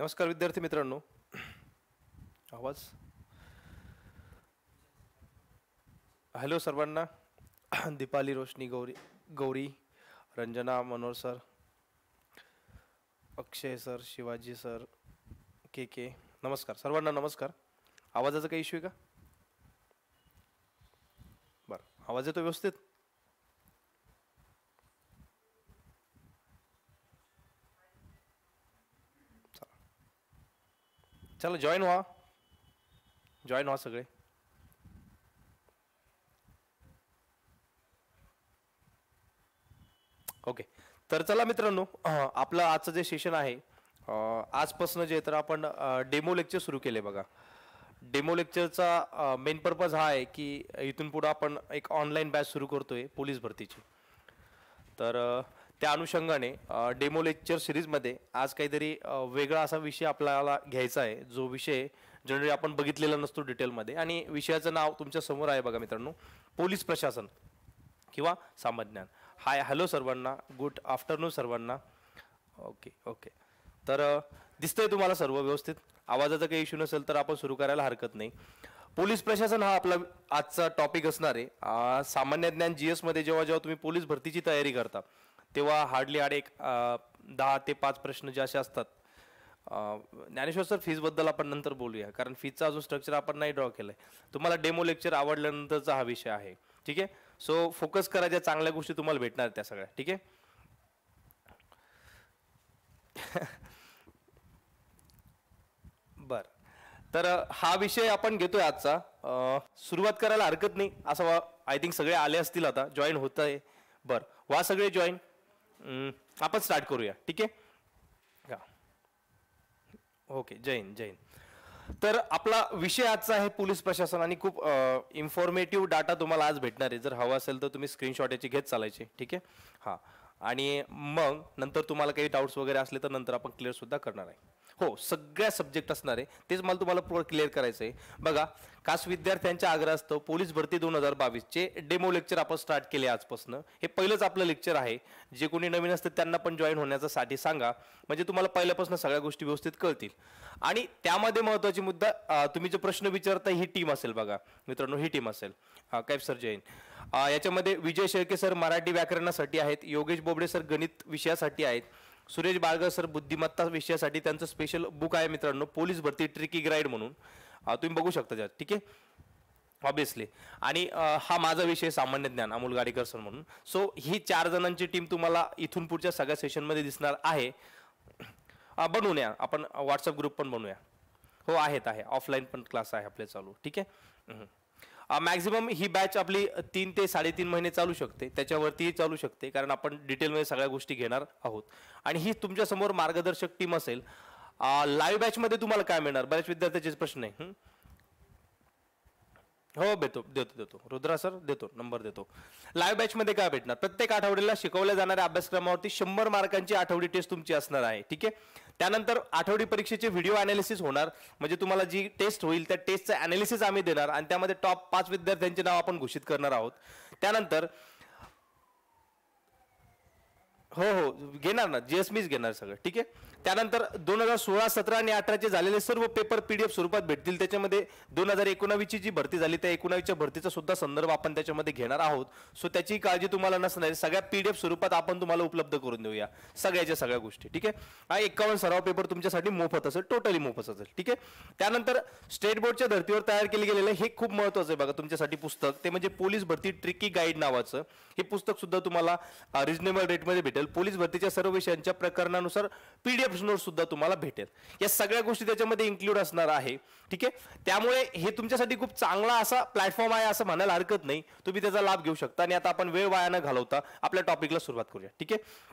नमस्कार विद्यार्थी मित्रांनो आवाज हॅलो सर्वांना Deepali Roshni Gauri Gauri Ranjana Manohar sir Akshay sir Shivaji sir के के नमस्कार सर्वांना नमस्कार आवाजाचा काही इश्यू आहे का बरं आवाज येतो व्यवस्थित चला जॉईन व्हा जॉईन व्हा सगळे ओके तर चला मित्रांनो आपलं आजचं जे सेशन आहे आजपासून जे तर आपण डेमो लेक्चर सुरू केले बघा डेमो लेक्चरचा मेन पर्पज हा आहे की इथून पुढं आपण एक ऑनलाईन बॅच सुरू करतोय पोलीस भरतीची तर त्या अनुषंगाने डेमो लेक्चर सिरीजमध्ये आज काहीतरी वेगळा असा विषय आपल्याला घ्यायचा आहे जो विषय जनरली आपण बघितलेला नसतो डिटेलमध्ये आणि विषयाचं नाव तुमच्या समोर आहे बघा मित्रांनो पोलीस प्रशासन किंवा सामान्यान हाय हॅलो सर्वांना गुड आफ्टरनून सर्वांना ओके ओके तर दिसतंय तुम्हाला सर्व व्यवस्थित आवाजाचा काही इश्यू नसेल तर आपण सुरू करायला हरकत नाही पोलीस प्रशासन हा आपला आजचा टॉपिक असणार आहे सामान्य ज्ञान जी एसमध्ये जेव्हा जेव्हा तुम्ही पोलीस भरतीची तयारी करता तेव्हा हार्डली आड एक दहा ते पाच प्रश्न जे असे असतात ज्ञानेश्वर सर फीजबद्दल आपण नंतर बोलूया कारण फीजचा अजून स्ट्रक्चर आपण नाही ड्रॉ केलं आहे तुम्हाला डेमो लेक्चर आवडल्यानंतरचा हा विषय आहे ठीक आहे सो फोकस करा ज्या चांगल्या गोष्टी तुम्हाला भेटणार त्या सगळ्या ठीक आहे बर तर हा विषय आपण घेतोय आजचा सुरुवात करायला हरकत नाही असं आय थिंक सगळे आले असतील आता जॉईन होत आहे बरं वा सगळे जॉईन आपण स्टार्ट करूया ठीक आहे ओके जैन जैन तर आपला विषय आजचा आहे पोलीस प्रशासन आणि खूप इन्फॉर्मेटिव्ह डाटा तुम्हाला आज भेटणार आहे जर हवा असेल तर तुम्ही स्क्रीनशॉट याची घेत चालायचे ठीक आहे हा आणि मग नंतर तुम्हाला काही डाऊट्स वगैरे असले तर नंतर आपण क्लिअरसुद्धा करणार आहे हो सगळ्या सब्जेक्ट असणार आहे तेच मला तुम्हाला पूर्ण क्लिअर करायचं आहे बघा खास विद्यार्थ्यांच्या आग्रह असतो पोलीस भरती दोन हजार बावीसचे डेमो लेक्चर आपण स्टार्ट केले आजपासून हे पहिलंच आपलं लेक्चर आहे जे कोणी नवीन असतं त्यांना पण जॉईन होण्याचा साठी सांगा म्हणजे तुम्हाला पहिल्यापासून सगळ्या गोष्टी व्यवस्थित कळतील आणि त्यामध्ये महत्त्वाची मुद्दा तुम्ही जो प्रश्न विचारता ही टीम असेल बघा मित्रांनो ही टीम असेल कैफ सर जैन याच्यामध्ये विजय शेळके सर मराठी व्याकरणासाठी आहेत योगेश बोबडे सर गणित विषयासाठी आहेत सुरेश बाळगर सर बुद्धिमत्ता विषयासाठी त्यांचं स्पेशल बुक आहे मित्रांनो पोलीस भरती ट्रिकी ग्राईड म्हणून तुम्ही बघू शकता त्यात ठीक आहे ऑब्विसली आणि हा माझा विषय सामान्य ज्ञान अमोल गाडीकर सर म्हणून सो ही चार जणांची टीम तुम्हाला इथून पुढच्या सगळ्या सेशनमध्ये दिसणार आहे बनवूया आपण व्हॉट्सअप ग्रुप पण बनवूया हो आहेत आहे ऑफलाईन पण क्लास आहे आपले चालू ठीक आहे मॅक्झिमम ही बॅच आपली तीन ते साडेतीन महिने चालू शकते त्याच्यावरतीही चालू शकते कारण आपण डिटेलमध्ये सगळ्या गोष्टी घेणार आहोत आणि ही तुमच्यासमोर मार्गदर्शक टीम असेल लाईव्ह बॅचमध्ये तुम्हाला काय मिळणार बऱ्याच विद्यार्थ्याचे प्रश्न आहे हो देतो देतो देतो रुद्रा सर देतो नंबर देतो लाईव्ह बॅचमध्ये काय भेटणार प्रत्येक आठवड्याला शिकवल्या जाणाऱ्या अभ्यासक्रमावरती शंभर मार्कांची आठवडी टेस्ट तुमची असणार आहे ठीक आहे त्यानंतर आठवडी परीक्षेचे व्हिडिओ अनालिसिस होणार म्हणजे तुम्हाला जी टेस्ट होईल त्या टेस्टचं अनालिसिस आम्ही देणार आणि त्यामध्ये टॉप पाच विद्यार्थ्यांचे नाव आपण घोषित करणार आहोत त्यानंतर हो हो घेणार ना जीएस घेणार सगळं ठीक आहे त्यानंतर दोन हजार सोळा सतरा आणि अठराचे झालेले सर्व पेपर पीडीएफ स्वरूपात भेटतील त्याच्यामध्ये दोन हजार एकोणावीसची जी भरती झाली त्या एकोणावीसच्या भरतीचा सुद्धा संदर्भ आपण त्याच्यामध्ये घेणार आहोत सो त्याची काळजी तुम्हाला नसणार सगळ्या पीडीएफ स्वरूपात आपण तुम्हाला उपलब्ध करून देऊया सगळ्याच्या सगळ्या गोष्टी ठीक आहे हा सराव पेपर तुमच्यासाठी मोफत असेल टोटली मोफत असेल ठीक आहे त्यानंतर स्टेट बोर्डच्या धर्तीवर तयार केले गेलेलं हे खूप महत्वाचं आहे बघा तुमच्यासाठी पुस्तक ते म्हणजे पोलीस भरती ट्रिकी गाईड नावाचं हे पुस्तक सुद्धा तुम्हाला रिजनेबल रेटमध्ये भेटेल पोलीस भरतीच्या सर्व विषयांच्या प्रकरणानुसार पीडीएफ सुद्धा तुम्हाला भेटेल या सगळ्या गोष्टी त्याच्यामध्ये इन्क्लूड असणार आहे ठीक आहे त्यामुळे हे तुमच्यासाठी खूप चांगला असा प्लॅटफॉर्म आहे असं म्हणायला हरकत नाही तुम्ही त्याचा लाभ घेऊ शकता आणि आता आपण वेळ वाया न घालवता आपल्या टॉपिकला सुरुवात करूया ठीक आहे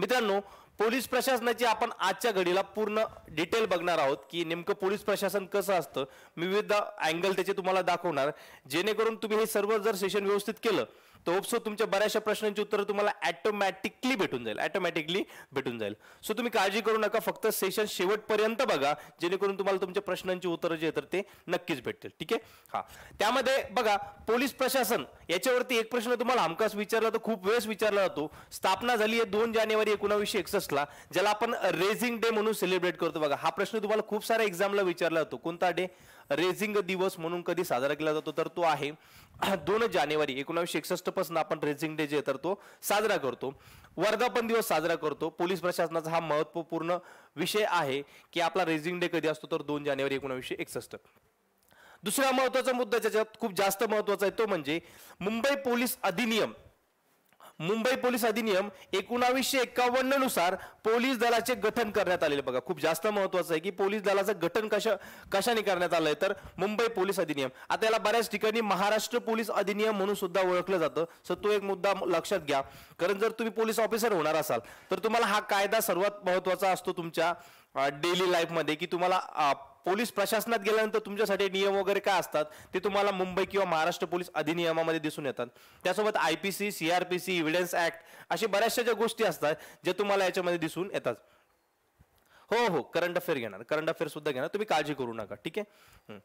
मित्रांनो पोलीस प्रशासनाची आपण आजच्या घडीला पूर्ण डिटेल बघणार आहोत की नेमकं पोलीस प्रशासन कसं असतं विविध अँगल त्याचे तुम्हाला दाखवणार जेणेकरून तुम्ही हे सर्व जर सेशन व्यवस्थित केलं तर सो तुमच्या बऱ्याचशा प्रश्नांची उत्तरं तुम्हाला ॲटोमॅटिकली भेटून जाईल ॲटोमॅटिकली भेटून जाईल सो तुम्ही काळजी करू नका फक्त सेशन शेवटपर्यंत बघा जेणेकरून तुम्हाला तुमच्या प्रश्नांची उत्तरं जे तर ते नक्कीच भेटतील ठीक आहे हा त्यामध्ये बघा पोलीस प्रशासन याच्यावरती एक प्रश्न तुम्हाला हमखास विचारला तर खूप वेळेस विचारला जातो स्थापना झाली आहे दोन जानेवारी एकोणावीसशे एकसष्ट ला ज्याला आपण रेझिंग डे म्हणून सेलिब्रेट करतो बघा हा प्रश्न तुम्हाला खूप साऱ्या एक्झामला विचारला जातो कोणता डे रेझिंग दिवस म्हणून कधी साजरा केला जातो तर तो आहे दोन जानेवारी एकोणीसशे एकसष्ट पासून आपण रेझिंग डे जे तर तो साजरा करतो वर्धापन दिवस साजरा करतो पोलीस प्रशासनाचा हा महत्वपूर्ण विषय आहे की आपला रेझिंग डे कधी असतो तर दोन जानेवारी एकोणीसशे एकसष्ट दुसरा महत्वाचा मुद्दा ज्याच्यात खूप जास्त महत्वाचा आहे तो म्हणजे मुंबई पोलीस अधिनियम मुंबई पोलीस अधिनियम एकोणावीसशे एकावन्न नुसार पोलीस दलाचे गठन करण्यात आलेले बघा खूप जास्त महत्वाचं आहे की पोलीस दलाचं गठन कशा कशाने करण्यात आलंय तर मुंबई पोलीस अधिनियम आता याला बऱ्याच ठिकाणी महाराष्ट्र पोलीस अधिनियम म्हणून सुद्धा ओळखलं जातं सर तो एक मुद्दा लक्षात घ्या कारण जर तुम्ही पोलीस ऑफिसर होणार असाल तर तुम्हाला हा कायदा सर्वात महत्वाचा असतो तुमच्या डेली लाईफमध्ये की तुम्हाला पोलीस प्रशासनात गेल्यानंतर तुमच्यासाठी नियम वगैरे काय असतात ते तुम्हाला मुंबई किंवा महाराष्ट्र पोलीस अधिनियमामध्ये दिसून येतात त्यासोबत I P C C R P C evidence act अशा बऱ्याचशा ज्या गोष्टी असतात ज्या तुम्हाला याच्यामध्ये दिसून येतात हो हो करंट अफेअर घेणार करंट अफेअर सुद्धा घेणार तुम्ही काळजी करू नका ठीक आहे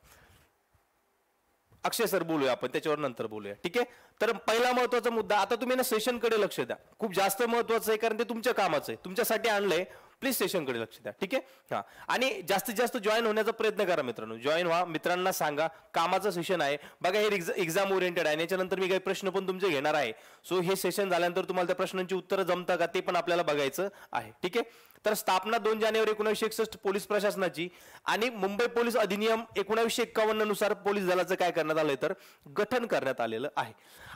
अक्षय सर बोलूया आपण त्याच्यावर नंतर बोलूया ठीक आहे तर पहिला महत्वाचा मुद्दा आता तुम्ही ना सेशनकडे लक्ष द्या खूप जास्त महत्वाचं आहे कारण ते तुमच्या कामाचं आहे तुमच्यासाठी आणलंय प्लीज सेशनकडे लक्ष द्या ठीक आहे हा आणि जास्तीत जास्त जॉईन होण्याचा प्रयत्न करा मित्रांनो जॉईन व्हा मित्रांना सांगा कामाचं सेशन आहे बघा हे एक्झाम ओरिएंटेड आहे याच्यानंतर मी काही प्रश्न पण तुमचे घेणार आहे सो हे सेशन झाल्यानंतर तुम्हाला त्या प्रश्नांची उत्तरं जमता का ते पण आपल्याला बघायचं आहे ठीक आहे तर स्थापना दोन जानेवारी एकोणीसशे एकसष्ट पोलीस प्रशासनाची आणि मुंबई पोलीस अधिनियम एकोणीसशे एक्कावन्न नुसार पोलीस दलाचं काय करण्यात आलंय तर गठन करण्यात आलेलं आहे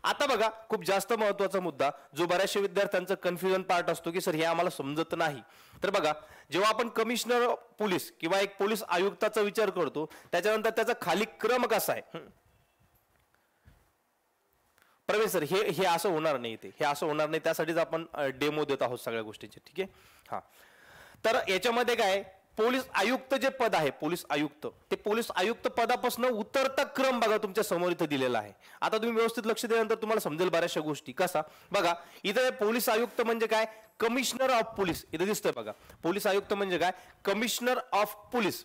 आता बघा खूप जास्त महत्वाचा मुद्दा जो बऱ्याचशा विद्यार्थ्यांचा कन्फ्युजन पार्ट असतो की सर हे आम्हाला समजत नाही तर बघा जेव्हा आपण कमिशनर पोलीस किंवा एक पोलीस आयुक्ताचा विचार करतो त्याच्यानंतर त्याचा खाली क्रम कसा आहे प्रवेश सर हे हे असं होणार नाही ते हे असं होणार नाही त्यासाठीच आपण डेमो देत आहोत सगळ्या गोष्टींचे ठीक आहे हा तर याच्यामध्ये काय पोलीस आयुक्त जे पद आहे पोलीस आयुक्त ते पोलीस आयुक्त पदापासून उतरता क्रम बघा तुमच्या समोर इथं दिलेला आहे आता तुम्ही व्यवस्थित लक्ष दिल्यानंतर तुम्हाला समजेल बऱ्याचशा गोष्टी कसा बघा इथं पोलीस आयुक्त म्हणजे काय कमिशनर ऑफ पोलीस इथं दिसतंय बघा पोलीस आयुक्त म्हणजे काय कमिशनर ऑफ पोलीस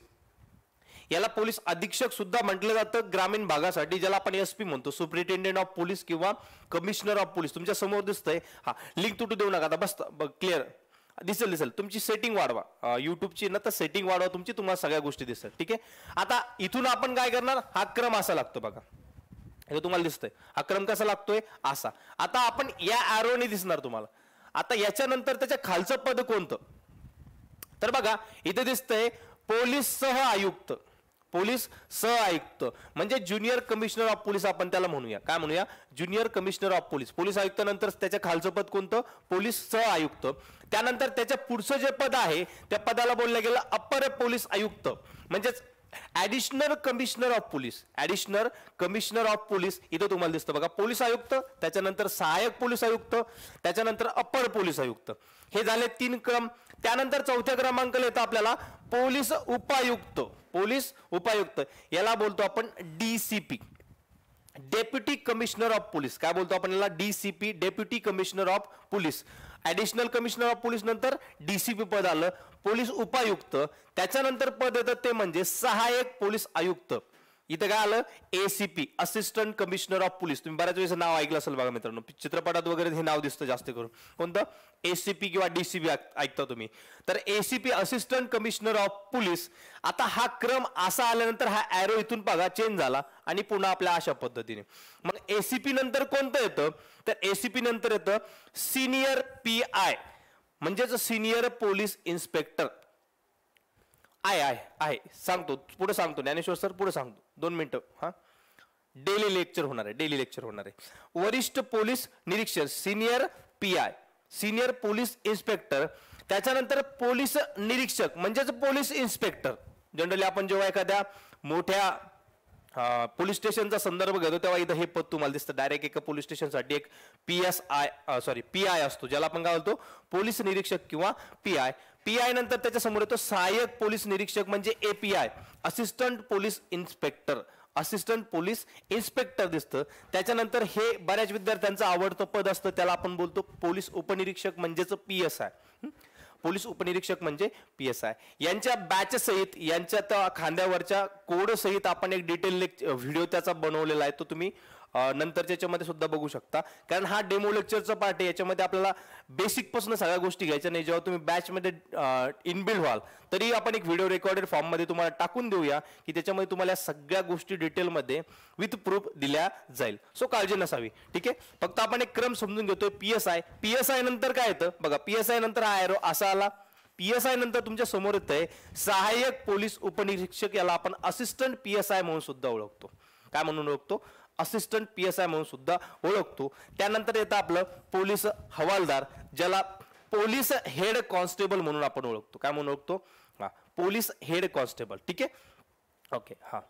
याला पोलीस अधीक्षक सुद्धा म्हटलं जातं ग्रामीण भागासाठी ज्याला आपण एसपी म्हणतो सुप्रिंटेंडेंट ऑफ पोलीस किंवा कमिशनर ऑफ पोलीस तुमच्या समोर दिसतंय हा लिंक तुटू देऊ नका आता बस क्लिअर दिसेल दिसेल तुमची सेटिंग वाढवा युट्यूबची ना तर सेटिंग वाढवा तुमची तुम्हाला सगळ्या गोष्टी दिसतात ठीक आहे आता इथून आपण काय करणार हा क्रम असा लागतो बघा हे तुम्हाला दिसतंय हा क्रम कसा लागतोय असा आता आपण या ने दिसणार तुम्हाला आता याच्यानंतर त्याच्या खालचं पद कोणतं तर बघा इथे दिसतंय पोलीस सह आयुक्त पोलीस सह आयुक्त म्हणजे ज्युनियर कमिशनर ऑफ पोलीस आपण त्याला म्हणूया काय म्हणूया junior commissioner of police police आयुक्त नंतर त्याच्या खालचं पद कोणतं पोलीस सह आयुक्त त्यानंतर त्याच्या पुढचं जे पद आहे त्या पदाला बोललं गेलं अपर पोलीस आयुक्त म्हणजेच additional commissioner of police additional commissioner of police इथं तुम्हाला दिसतं बघा पोलीस आयुक्त त्याच्यानंतर सहाय्यक पोलीस आयुक्त त्याच्यानंतर अपर पोलीस आयुक्त हे झाले तीन क्रम त्यानंतर चौथ्या क्रमांकाला येतं आपल्याला पोलीस उपायुक्त पोलीस उपायुक्त याला बोलतो आपण DCP deputy commissioner of police काय बोलतो आपण याला DCP deputy commissioner of police additional commissioner of police नंतर डीसीपी पद आलं पोलीस उपायुक्त त्याच्यानंतर पद येतं ते म्हणजे सहायक पोलीस आयुक्त इथं काय आलं ACP assistant commissioner of police तुम्ही बऱ्याच वेळेस नाव ऐकलं असेल बघा मित्रांनो चित्रपटात वगैरे हे नाव दिसतं जास्त करून कोणतं एसीपी किंवा डीसीपी ऐकता तुम्ही तर ACP assistant commissioner of police आता हा क्रम असा आल्यानंतर हा एरो इथून बघा चेंज झाला आणि पुन्हा आपल्या अशा पद्धतीने मग एसीपी नंतर कोणतं येतं तर एसीपी नंतर येतं सिनियर पी आय म्हणजेच सिनियर पोलीस इन्स्पेक्टर आय आहे आहे सांगतो पुढे सांगतो ज्ञानेश्वर सर पुढे सांगतो दोन मिनिट हा डेली लेक्चर होणार आहे डेली लेक्चर होणार आहे वरिष्ठ पोलीस निरीक्षक senior P I senior police inspector त्याच्यानंतर पोलीस निरीक्षक म्हणजेच पोलीस इन्स्पेक्टर जनरली आपण जेव्हा एखाद्या मोठ्या पोलीस स्टेशनचा संदर्भ घेतो तेव्हा इथं हे पद तुम्हाला दिसतं डायरेक्ट एका पोलीस स्टेशनसाठी एक P S I sorry P I असतो ज्याला आपण काय बोलतो पोलीस निरीक्षक किंवा पी आय पी आय नंतर त्याच्यासमोर येतो सहाय्यक पोलीस निरीक्षक म्हणजे A P I assistant police inspector assistant police inspector दिसतं त्याच्यानंतर हे बऱ्याच विद्यार्थ्यांचं आवडतं पद असतं त्याला आपण बोलतो पोलीस उपनिरीक्षक म्हणजेच पी एस आय पोलीस उपनिरीक्षक म्हणजे पी एस आय यांच्या बॅच सहित यांच्या त्या खांद्यावरच्या सहित आपण एक डिटेल व्हिडिओ त्याचा बनवलेला आहे तो तुम्ही नंतर त्याच्यामध्ये सुद्धा बघू शकता कारण हा डेमो लेक्चरचा पार्ट आहे याच्यामध्ये आपल्याला बेसिकपासून सगळ्या गोष्टी घ्यायच्या नाही जेव्हा तुम्ही बॅचमध्ये इनबिल्ड व्हाल तरी आपण एक व्हिडिओ रेकॉर्डेड फॉर्ममध्ये तुम्हाला टाकून देऊया की त्याच्यामध्ये तुम्हाला या सगळ्या गोष्टी डिटेलमध्ये विथ प्रूफ दिल्या जाईल सो काळजी नसावी ठीक आहे फक्त आपण एक क्रम समजून घेतोय P S I P S I नंतर काय येतं बघा पी एस आय नंतर हा एरो असा आला पी एस आय नंतर तुमच्या समोर येत आहे सहाय्यक पोलीस उपनिरीक्षक याला आपण असिस्टंट पी एस आय म्हणून सुद्धा ओळखतो काय म्हणून ओळखतो असिस्टंट पी एस आय म्हणून सुद्धा ओळखतो त्यानंतर येतं आपलं पोलीस हवालदार ज्याला पोलीस हेड कॉन्स्टेबल म्हणून आपण ओळखतो काय म्हणून ओळखतो हा पोलीस हेड कॉन्स्टेबल ठीक आहे ओके हां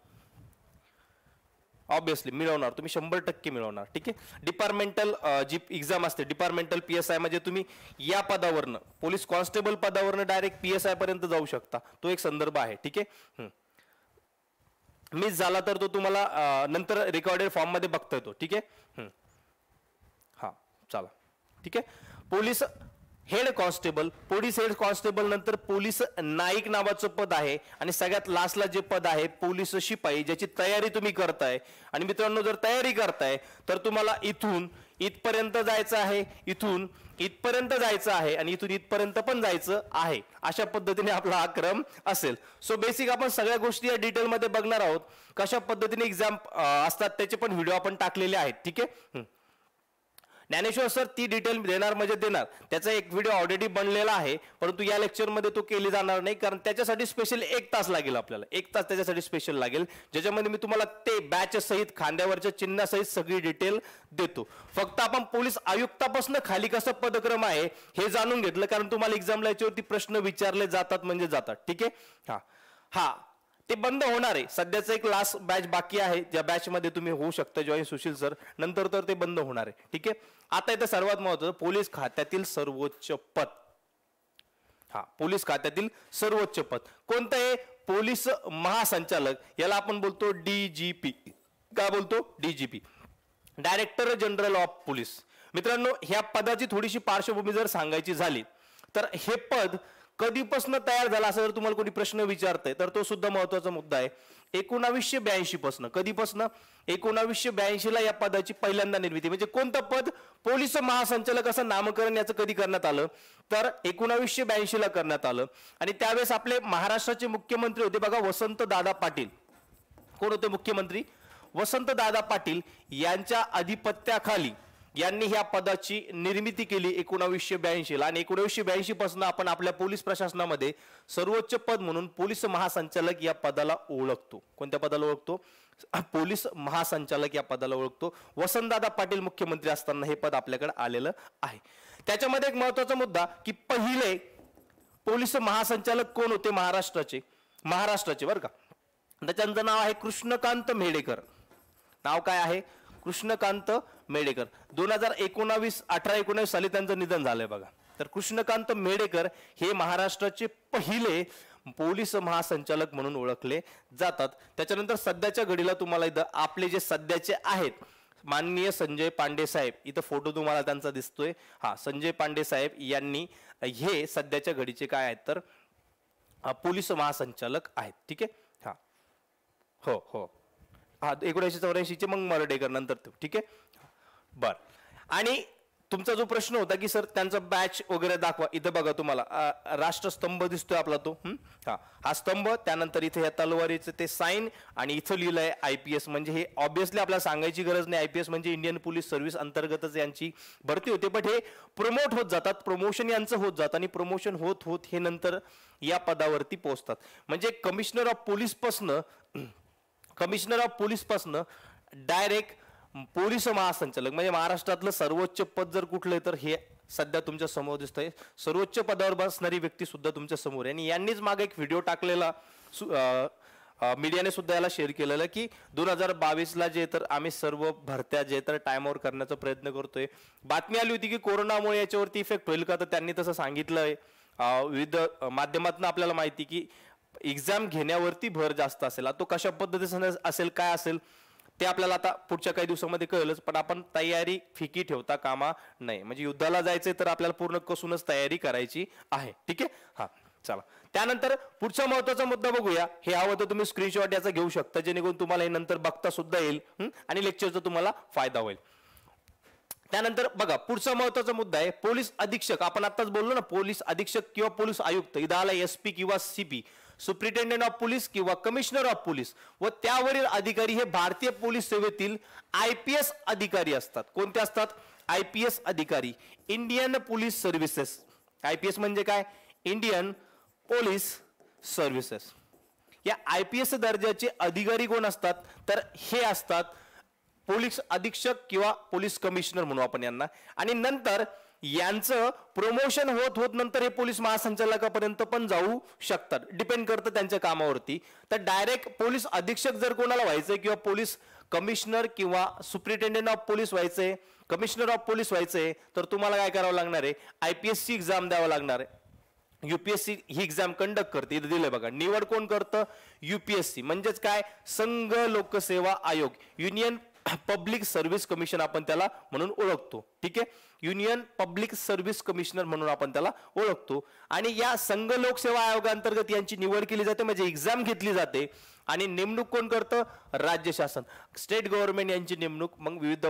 ऑब्विसली मिळवणार तुम्ही शंभर टक्के मिळवणार ठीक आहे डिपार्टमेंटल जी एक्झाम असते डिपार्टमेंटल पी एस आय म्हणजे तुम्ही या पदावरनं पोलीस कॉन्स्टेबल पदावरनं डायरेक्ट पी एस आय पर्यंत जाऊ शकता तो एक संदर्भ आहे ठीक आहे मिस झाला तर तो तुम्हाला नंतर रेकॉर्डेड मध्ये बघता येतो ठीक आहे हां चला ठीक आहे police head constable police head constable नंतर पोलीस नाईक नावाचं पद आहे आणि सगळ्यात लास्टला जे पद आहे पोलीस शिपाई ज्याची तयारी तुम्ही करताय आणि मित्रांनो जर तयारी करताय तर तुम्हाला इथून इथपर्यंत जायचं आहे इथून इथपर्यंत जायचं आहे आणि इथून इथपर्यंत पण जायचं आहे अशा पद्धतीने आपला हा क्रम असेल सो बेसिक आपण सगळ्या गोष्टी या डिटेलमध्ये बघणार आहोत कशा पद्धतीने एक्झाम असतात त्याचे पण व्हिडिओ आपण टाकलेले आहेत ठीक आहे ज्ञानेश्वर सर ती डिटेल देणार म्हणजे देणार त्याचा एक व्हिडिओ ऑलरेडी बनलेला आहे परंतु या लेक्चरमध्ये तो केली जाणार नाही कारण त्याच्यासाठी स्पेशल एक तास लागेल आपल्याला एक तास त्याच्यासाठी स्पेशल लागेल ज्याच्यामध्ये मी तुम्हाला ते बॅच सहित खांद्यावरच्या चिन्हासहित सगळी डिटेल देतो फक्त आपण पोलीस आयुक्तापासून खाली कसं पदक्रम आहे हे जाणून घेतलं कारण तुम्हाला एक्झामला याच्यावरती प्रश्न विचारले जातात म्हणजे जातात ठीक आहे हा हा ते बंद होणार आहे सध्याचं एक लास्ट बॅच बाकी आहे ज्या बॅचमध्ये तुम्ही होऊ शकता जॉईन सुशील सर नंतर तर ते बंद होणार आहे ठीक आहे आता इथं सर्वात महत्वाचं पोलीस खात्यातील सर्वोच्च पद हा पोलीस खात्यातील सर्वोच्च पद कोणतं आहे पोलीस महासंचालक याला आपण बोलतो डीजीपी काय बोलतो DGP director general of police मित्रांनो ह्या पदाची थोडीशी पार्श्वभूमी जर सांगायची झाली तर हे पद कधीपासून तयार झाला असं जर तुम्हाला कोणी प्रश्न विचारतंय तर तो सुद्धा महत्वाचा मुद्दा आहे एकोणावीसशे ब्याऐंशी पासून कधीपासून एकोणावीसशे ला या पदाची पहिल्यांदा निर्मिती म्हणजे कोणतं पद पोलीस महासंचालक असं नामकरण याचं कधी करण्यात आलं तर एकोणावीसशे ला करण्यात आलं आणि त्यावेळेस आपले महाराष्ट्राचे मुख्यमंत्री होते बघा वसंत दादा पाटील कोण होते मुख्यमंत्री वसंत दादा पाटील यांच्या अधिपत्याखाली यांनी ह्या पदाची निर्मिती केली एकोणावीसशे ला आणि एकोणीसशे ब्याऐंशी पासून आपण आपल्या पोलीस प्रशासनामध्ये सर्वोच्च पद म्हणून पोलीस महासंचालक या पदाला ओळखतो कोणत्या पदाला ओळखतो पोलीस महासंचालक या पदाला ओळखतो वसंतदादा पाटील मुख्यमंत्री असताना हे पद आपल्याकडे आलेलं आहे त्याच्यामध्ये एक महत्वाचा मुद्दा की पहिले पोलीस महासंचालक कोण होते महाराष्ट्राचे महाराष्ट्राचे बरं का त्याच्यानंतर नाव आहे कृष्णकांत मेडेकर नाव काय आहे कृष्णकांत मेडेकर दोन हजार एकोणावीस अठरा एकोणावीस साली त्यांचं निधन झालंय बघा तर कृष्णकांत मेडेकर हे महाराष्ट्राचे पहिले पोलीस महासंचालक म्हणून ओळखले जातात त्याच्यानंतर सध्याच्या घडीला तुम्हाला इथं आपले जे सध्याचे आहेत माननीय संजय पांडे साहेब इथं फोटो तुम्हाला त्यांचा दिसतोय हा संजय पांडे साहेब यांनी हे सध्याच्या घडीचे काय आहेत तर पोलीस महासंचालक आहेत ठीक आहे हा हो हो हा एकोणीसशे चौऱ्याऐंशीचे मग मरडेकर नंतर ठीक आहे बर आणि तुमचा जो प्रश्न होता की सर त्यांचा बॅच वगैरे दाखवा इथं बघा तुम्हाला राष्ट्रस्तंभ दिसतोय आपला तो हा हा स्तंभ त्यानंतर इथे या तलवारीचं ते साईन आणि इथं लिहिलं आहे आय पी एस म्हणजे हे ऑब्विसली आपल्याला सांगायची गरज नाही आय पी एस म्हणजे इंडियन पोलीस सर्व्हिस अंतर्गतच यांची भरती होते बट हे प्रमोट होत जातात प्रमोशन यांचं होत जातं आणि प्रमोशन होत होत हे नंतर या पदावरती पोहोचतात म्हणजे कमिशनर ऑफ पोलीसपासनं कमिशनर ऑफ पोलीसपासनं डायरेक्ट पोलीस महासंचालक म्हणजे महाराष्ट्रातलं सर्वोच्च पद जर कुठलं तर हे सध्या तुमच्या समोर दिसतंय सर्वोच्च पदावर बसणारी व्यक्ती सुद्धा तुमच्या समोर आहे आणि यांनीच मागे एक व्हिडिओ टाकलेला मीडियाने सुद्धा याला शेअर केलेलं की दोन हजार बावीसला जे तर आम्ही सर्व भरत्या जे तर टायमावर करण्याचा प्रयत्न करतोय बातमी आली होती की कोरोनामुळे याच्यावरती इफेक्ट होईल का तर त्यांनी तसं आहे विविध माध्यमातून आपल्याला माहिती की एक्झाम घेण्यावरती भर जास्त असेल तो कशा पद्धतीचा असेल काय असेल ते आपल्याला आता पुढच्या काही दिवसामध्ये कळलंच पण आपण तयारी फिकी ठेवता कामा नाही म्हणजे युद्धाला जायचं तर आपल्याला पूर्ण कसूनच तयारी करायची आहे ठीक आहे हा चला त्यानंतर पुढचा महत्वाचा मुद्दा बघूया हे हवं तर तुम्ही स्क्रीनशॉट याचा घेऊ शकता जेणेकरून तुम्हाला हे नंतर बघता सुद्धा येईल आणि लेक्चरचा तुम्हाला फायदा होईल त्यानंतर बघा पुढचा महत्वाचा मुद्दा आहे पोलीस अधीक्षक आपण आताच बोललो ना पोलीस अधीक्षक किंवा पोलीस आयुक्त इदाला एस पी किंवा सीपी सुप्रिटेंडेंट ऑफ पोलीस किंवा कमिशनर ऑफ पोलीस व त्यावरील अधिकारी हे भारतीय पोलीस सेवेतील आय पी एस अधिकारी असतात कोणते असतात आय पी एस अधिकारी Indian police services I P S म्हणजे काय इंडियन पोलीस सर्व्हिसेस या आय पी एस दर्जाचे अधिकारी कोण असतात तर हे असतात पोलीस अधीक्षक किंवा पोलीस कमिशनर म्हणू आपण यांना आणि नंतर यांचं प्रमोशन होत होत नंतर हे पोलीस महासंचालकापर्यंत पण जाऊ शकतात डिपेंड करतं त्यांच्या कामावरती तर डायरेक्ट पोलीस अधीक्षक जर कोणाला व्हायचंय किंवा पोलीस कमिशनर किंवा सुप्रिटेंडेंट ऑफ पोलीस व्हायचंय कमिशनर ऑफ पोलीस व्हायचंय तर तुम्हाला काय करावं लागणार आहे आयपीएससी एक्झाम द्यावं लागणार आहे युपीएससी ही एक्झाम कंडक्ट करते इथं दिलंय बघा निवड कोण करतं युपीएससी म्हणजेच काय संघ लोकसेवा आयोग युनियन पब्लिक सर्व्हिस कमिशन आपण त्याला म्हणून ओळखतो ठीक आहे युनियन पब्लिक सर्व्हिस कमिशनर म्हणून आपण त्याला ओळखतो आणि या संघ लोकसेवा आयोगाअंतर्गत यांची निवड केली जाते म्हणजे एक्झाम घेतली जाते आणि नेमणूक कोण करतं राज्य शासन स्टेट गव्हर्नमेंट यांची नेमणूक मग विविध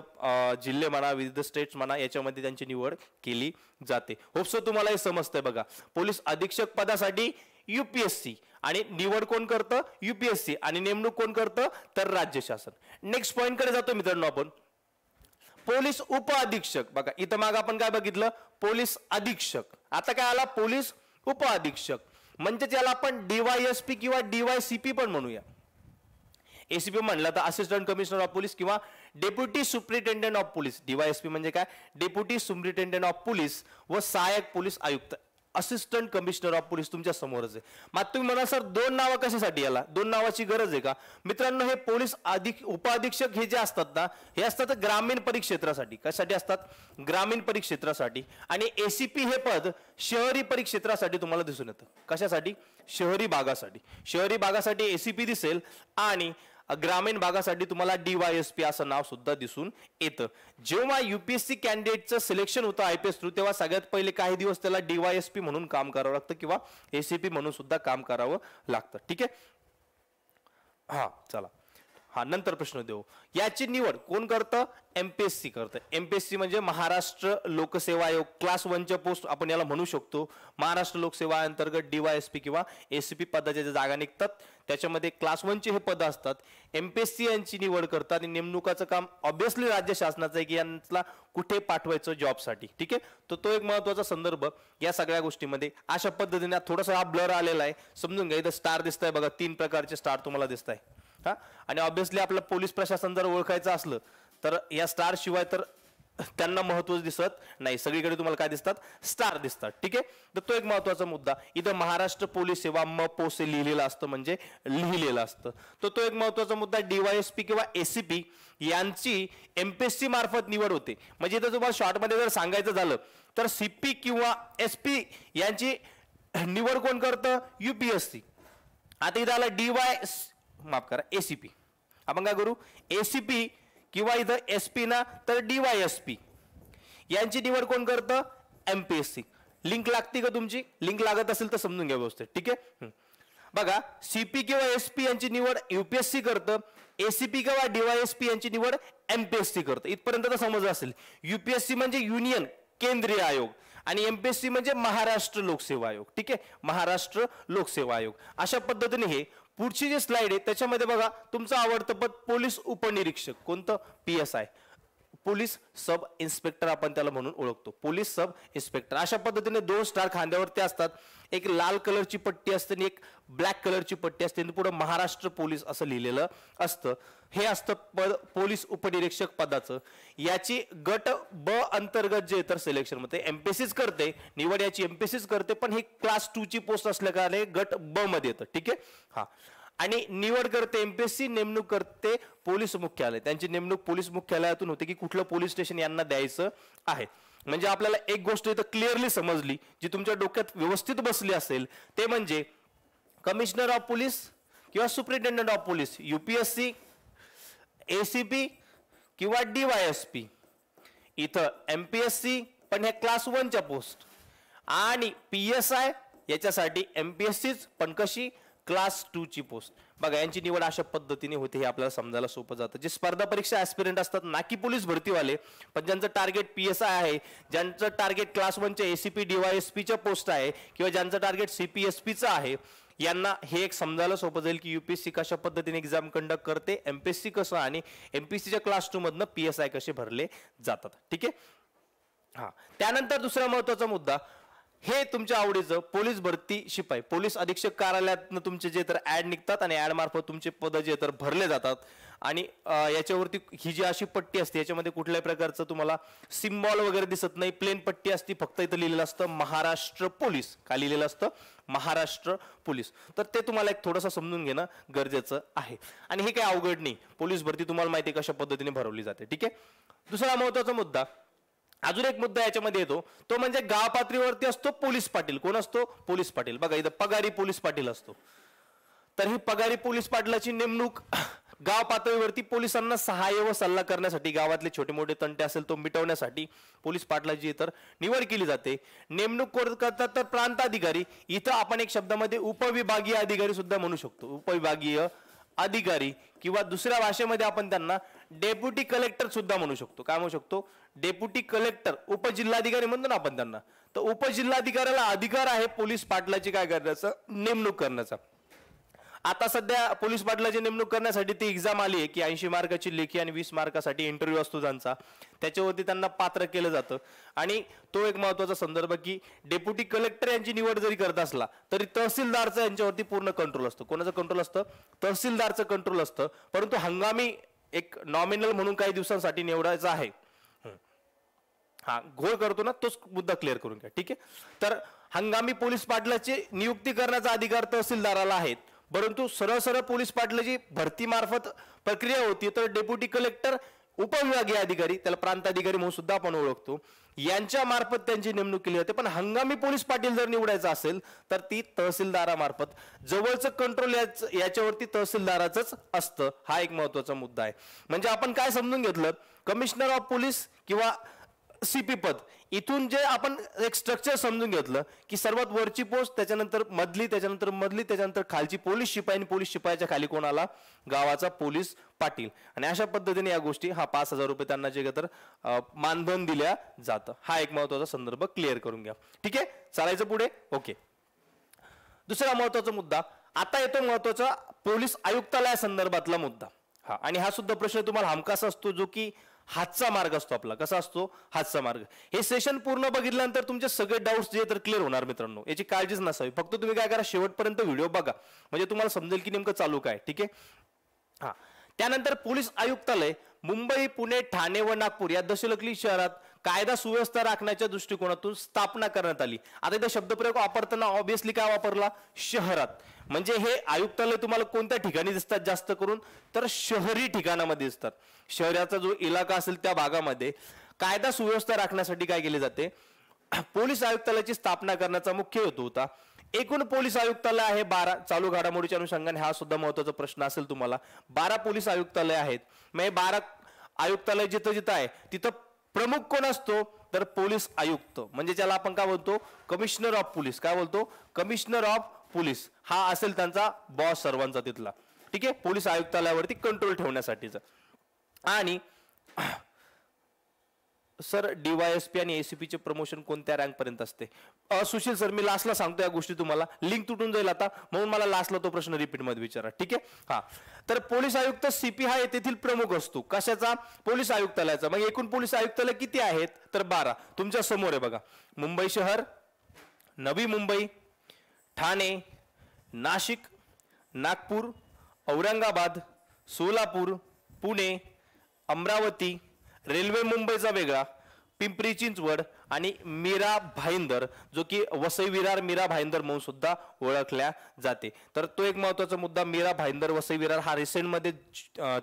जिल्हे म्हणा विविध स्टेट्स म्हणा याच्यामध्ये त्यांची निवड केली जाते होपसो तुम्हाला हे समजतंय बघा पोलीस अधीक्षक पदासाठी युपीएससी आणि निवड कोण करतं युपीएससी आणि नेमणूक कोण करतं तर राज्य शासन नेक्स्ट कडे जातो मित्रांनो आपण पोलीस उप अधीक्षक बघा इथं माग आपण काय बघितलं पोलीस अधीक्षक आता काय आला पोलीस उप अधीक्षक म्हणजे त्याला आपण डीवायएसपी किंवा डीवायसीपी पण म्हणूया एसीपी म्हणलं तर असिस्टंट कमिशनर ऑफ पोलीस किंवा deputy superintendent of police DYSP म्हणजे काय डेप्युटी सुप्रिटेंडेंट ऑफ पोलीस व सहाय्यक पोलीस आयुक्त असिस्टंट कमिशनर ऑफ पोलीस तुमच्या समोरच आहे मात्र तुम्ही म्हणा सर दोन नावं कशासाठी याला दोन नावाची गरज आहे का मित्रांनो हे पोलीस अधिक उपाधीक्षक हे जे असतात ना हे असतात ग्रामीण परिक्षेत्रासाठी कशासाठी असतात ग्रामीण परिक्षेत्रासाठी आणि एसीपी हे पद शहरी परिक्षेत्रासाठी तुम्हाला दिसून येतं कशासाठी शहरी भागासाठी शहरी भागासाठी एसीपी दिसेल आणि ग्रामीण भागासाठी तुम्हाला पी असं नाव सुद्धा दिसून येतं जेव्हा युपीएससी कॅन्डिडेटचं सिलेक्शन होतं आय पी थ्रू तेव्हा सगळ्यात पहिले काही दिवस त्याला पी म्हणून काम करावं लागतं किंवा एसीपी म्हणून सुद्धा काम करावं लागतं ठीक आहे हा चला हा नंतर प्रश्न देऊ याची निवड कोण करतं एमपीएससी करतं एमपीएससी म्हणजे महाराष्ट्र लोकसेवा आयोग क्लास वनच्या पोस्ट आपण याला म्हणू शकतो महाराष्ट्र लोकसेवा अंतर्गत पी किंवा एसपी पदाच्या ज्या जागा निघतात त्याच्यामध्ये क्लास वनचे हे पद असतात एमपीएससी यांची निवड करतात आणि नेमणुकाचं काम ऑब्व्हियसली राज्य शासनाचं आहे की यांना कुठे पाठवायचं जॉबसाठी ठीक आहे तर तो एक महत्वाचा संदर्भ या सगळ्या गोष्टीमध्ये अशा पद्धतीने थोडासा हा ब्लर आलेला आहे समजून घ्या इथं स्टार दिसत आहे बघा तीन प्रकारचे स्टार तुम्हाला दिसत आहे आणि ऑब्व्हियसली आपलं पोलीस प्रशासन जर ओळखायचं असलं तर या स्टार शिवाय तर त्यांना महत्व दिसत नाही सगळीकडे तुम्हाला काय दिसतात स्टार दिसतात ठीक आहे तर तो एक महत्वाचा मुद्दा इथं महाराष्ट्र पोलीस सेवा म पोसे लिहिलेलं असतं म्हणजे लिहिलेलं असतं तर तो एक महत्वाचा मुद्दा डीवायएसपी किंवा एसीपी यांची एमपीएससी मार्फत निवड होते म्हणजे इथं तुम्हाला शॉर्टमध्ये जर सांगायचं झालं तर सीपी किंवा एसपी यांची निवड कोण करतं युपीएससी आता इथं आला डीवाय माफ करा एसीपी आपण काय करू एसीपी किंवा इथं एस पी ना तर डी एस पी यांची निवड कोण करतं M P S C link लागते का तुमची लिंक लागत असेल तर समजून घ्या व्यवस्थित ठीक आहे बघा सीपी किंवा एस पी यांची निवड युपीएससी करतं एसीपी किंवा डीवायएसपी यांची निवड एमपीएससी करतं इथपर्यंत तर समज असेल युपीएससी म्हणजे युनियन केंद्रीय आयोग आणि एमपीएससी म्हणजे महाराष्ट्र लोकसेवा आयोग ठीक आहे महाराष्ट्र लोकसेवा आयोग अशा पद्धतीने हे पुढची जी स्लाइड आहे त्याच्यामध्ये बघा तुमचं आवडतं पद पोलीस उपनिरीक्षक कोणतं P S I police sub inspector आपण त्याला म्हणून ओळखतो पोलीस सब इन्स्पेक्टर अशा पद्धतीने दोन स्टार खांद्यावरती असतात एक लाल कलरची पट्टी असते आणि एक ब्लॅक कलरची पट्टी असते आणि पुढे महाराष्ट्र पोलीस असं लिहिलेलं असतं हे असतं पद पोलीस उपनिरीक्षक पदाचं याची गट ब अंतर्गत जे तर मध्ये एमपीसीच करते निवड याची एमपीसीच करते पण ही क्लास टू ची पोस्ट असल्या कारणे गट ब मध्ये येतं ठीक आहे हा आणि निवड करते एमपीएससी नेमणूक करते पोलीस मुख्यालय त्यांची नेमणूक पोलीस मुख्यालयातून होते की कुठलं पोलीस स्टेशन यांना द्यायचं आहे म्हणजे आपल्याला एक गोष्ट इथं क्लिअरली समजली जी तुमच्या डोक्यात व्यवस्थित बसली असेल ते म्हणजे कमिशनर ऑफ पोलीस किंवा superintendent of police UPSC ACP किंवा डीवायएसपी इथं एमपीएससी पी पण हे क्लास वनच्या पोस्ट आणि पी एस आय याच्यासाठी एमपीएससीच पण कशी क्लास टू ची पोस्ट बघा यांची निवड अशा पद्धतीने होते हे आपल्याला समजायला सोपं जातं जे स्पर्धा परीक्षा ऍस्पिरंट असतात ना की पोलीस भरतीवाले पण ज्यांचं टार्गेट पी एस आय आहे ज्यांचं टार्गेट क्लास वनच्या एसीपी एसीपी पी पोस्ट आहे किंवा ज्यांचं टार्गेट सीपीएसपीचं आहे यांना हे एक समजायला सोपं जाईल की युपीएससी कशा पद्धतीने एक्झाम कंडक्ट करते एमपीएससी कसं आणि एमपीएससीच्या क्लास टूमधनं पी पीएसआय कसे भरले जातात ठीक आहे हा त्यानंतर दुसरा महत्वाचा मुद्दा हे तुमच्या आवडीचं पोलीस भरती शिपाई पोलीस अधीक्षक कार्यालयातनं तुमचे जे तर ॲड निघतात आणि मार्फत तुमचे पद जे तर भरले जातात आणि याच्यावरती ही जी अशी पट्टी असते याच्यामध्ये कुठल्याही प्रकारचं तुम्हाला सिम्बॉल वगैरे दिसत नाही प्लेन पट्टी असती फक्त इथं लिहिलेलं असतं महाराष्ट्र पोलीस का लिहिलेलं असतं महाराष्ट्र पोलीस तर ते तुम्हाला एक थोडंसं समजून घेणं गरजेचं आहे आणि हे काही अवघड नाही पोलीस भरती तुम्हाला माहिती कशा पद्धतीने भरवली जाते ठीक आहे दुसरा महत्वाचा मुद्दा अजून एक मुद्दा याच्यामध्ये येतो तो म्हणजे गाव पातळीवरती असतो पोलीस पाटील कोण असतो पोलीस पाटील बघा इथं पगारी पोलीस पाटील असतो तर ही पगारी पोलीस पाटलाची नेमणूक गाव पातळीवरती पोलिसांना सहाय्य व सल्ला करण्यासाठी गावातले छोटे मोठे तंटे असेल तो मिटवण्यासाठी पोलीस पाटलाची इतर निवड केली जाते नेमणूक करतात तर प्रांताधिकारी इथं आपण एक शब्दामध्ये उपविभागीय अधिकारी सुद्धा म्हणू शकतो उपविभागीय अधिकारी किंवा दुसऱ्या भाषेमध्ये आपण त्यांना डेप्युटी कलेक्टर सुद्धा म्हणू शकतो काय म्हणू शकतो डेप्युटी कलेक्टर उपजिल्हाधिकारी म्हणतो ना आपण त्यांना तर उपजिल्हाधिकाऱ्याला अधिकार आहे पोलीस पाटलाची काय करण्याचं नेमणूक करण्याचा आता सध्या पोलीस पाटलाची नेमणूक करण्यासाठी ती एक्झाम आली आहे की ऐंशी मार्काची लेखी आणि वीस मार्कासाठी इंटरव्ह्यू असतो त्यांचा त्याच्यावरती त्यांना पात्र केलं जातं आणि तो एक महत्त्वाचा संदर्भ की डेप्युटी कलेक्टर यांची निवड जरी करत असला तरी तहसीलदारचा यांच्यावरती पूर्ण कंट्रोल असतो कोणाचं कंट्रोल असतं तहसीलदारचं कंट्रोल असतं परंतु हंगामी एक नॉमिनल म्हणून काही दिवसांसाठी निवडायचं आहे हा घोळ करतो ना तोच मुद्दा क्लिअर करून घ्या ठीक आहे तर हंगामी पोलीस पाटलाची नियुक्ती करण्याचा अधिकार तहसीलदाराला आहे परंतु सरळ सरळ पोलीस पाटलाची भरतीमार्फत प्रक्रिया होती तर डेप्युटी कलेक्टर उपविभागीय अधिकारी त्याला प्रांताधिकारी म्हणून सुद्धा आपण ओळखतो यांच्या मार्फत त्यांची नेमणूक केली होती पण हंगामी पोलीस पाटील जर निवडायचं असेल तर ती तहसीलदारामार्फत जवळचं कंट्रोल याच्यावरती तहसीलदाराचंच असतं हा एक महत्वाचा मुद्दा आहे म्हणजे आपण काय समजून घेतलं कमिशनर ऑफ पोलीस किंवा सीपी पद इथून जे आपण एक स्ट्रक्चर समजून घेतलं की सर्वात वरची पोस्ट त्याच्यानंतर मधली त्याच्यानंतर मधली त्याच्यानंतर खालची पोलीस शिपाई आणि पोलीस शिपायाच्या खाली कोण आला गावाचा पोलीस पाटील आणि अशा पद्धतीने या गोष्टी हा पाच हजार रुपये त्यांना जे तर मानधन दिल्या जातं हा एक महत्वाचा संदर्भ क्लिअर करून घ्या ठीक आहे चालायचं पुढे ओके दुसरा महत्वाचा मुद्दा आता येतो महत्वाचा पोलीस आयुक्तालया संदर्भातला मुद्दा हा आणि हा सुद्धा प्रश्न तुम्हाला हमखास असतो जो की हातचा मार्ग असतो आपला कसा असतो हातचा मार्ग हे सेशन पूर्ण बघितल्यानंतर तुमचे सगळे डाऊट्स जे तर क्लिअर होणार मित्रांनो याची काळजीच नसावी फक्त तुम्ही काय करा शेवटपर्यंत व्हिडिओ बघा म्हणजे तुम्हाला समजेल की नेमकं चालू काय ठीक आहे हा त्यानंतर पोलीस आयुक्तालय मुंबई पुणे ठाणे व नागपूर या दशलकली शहरात कायदा सुव्यवस्था राखण्याच्या दृष्टिकोनातून स्थापना करण्यात आली आता इथे शब्दप्रयोग वापरताना ऑब्विसली काय वापरला शहरात म्हणजे हे आयुक्तालय तुम्हाला कोणत्या ठिकाणी दिसतात जास्त करून तर शहरी ठिकाणामध्ये दिसतात शहराचा जो इलाका असेल त्या भागामध्ये कायदा सुव्यवस्था राखण्यासाठी काय केले जाते पोलीस आयुक्तालयाची स्थापना करण्याचा मुख्य हेतू होता एकूण पोलीस आयुक्तालय आहे बारा चालू घडामोडीच्या अनुषंगाने हा सुद्धा महत्वाचा प्रश्न असेल तुम्हाला बारा पोलीस आयुक्तालय आहेत मग हे बारा आयुक्तालय जिथं जिथं आहे तिथं प्रमुख कोण असतो तर पोलीस आयुक्त म्हणजे ज्याला आपण काय बोलतो कमिशनर ऑफ पोलीस काय बोलतो कमिशनर ऑफ पोलीस हा असेल त्यांचा बॉस सर्वांचा तिथला ठीक आहे पोलीस आयुक्तालयावरती कंट्रोल ठेवण्यासाठीचा आणि सर डीवायएसपी आणि एसीपीचे प्रमोशन कोणत्या रँक पर्यंत असते सुशील सर मी लास्टला सांगतो या गोष्टी तुम्हाला लिंक तुटून जाईल आता म्हणून मला लास्टला तो प्रश्न रिपीटमध्ये विचारा ठीक आहे हा तर पोलीस आयुक्त सीपी हा तेथील प्रमुख असतो कशाचा पोलीस आयुक्तालयाचा मग एकूण पोलीस आयुक्तालय किती आहेत तर बारा तुमच्या समोर आहे बघा मुंबई शहर नवी मुंबई ठाणे नाशिक नागपूर औरंगाबाद सोलापूर पुणे अमरावती रेल्वे मुंबईचा वेगळा पिंपरी चिंचवड आणि मीरा भाईंदर जो की वसई विरार मीरा भाईंदर म्हणून सुद्धा ओळखल्या जाते तर तो एक महत्वाचा मुद्दा मीरा भाईंदर वसई विरार हा रिसेंटमध्ये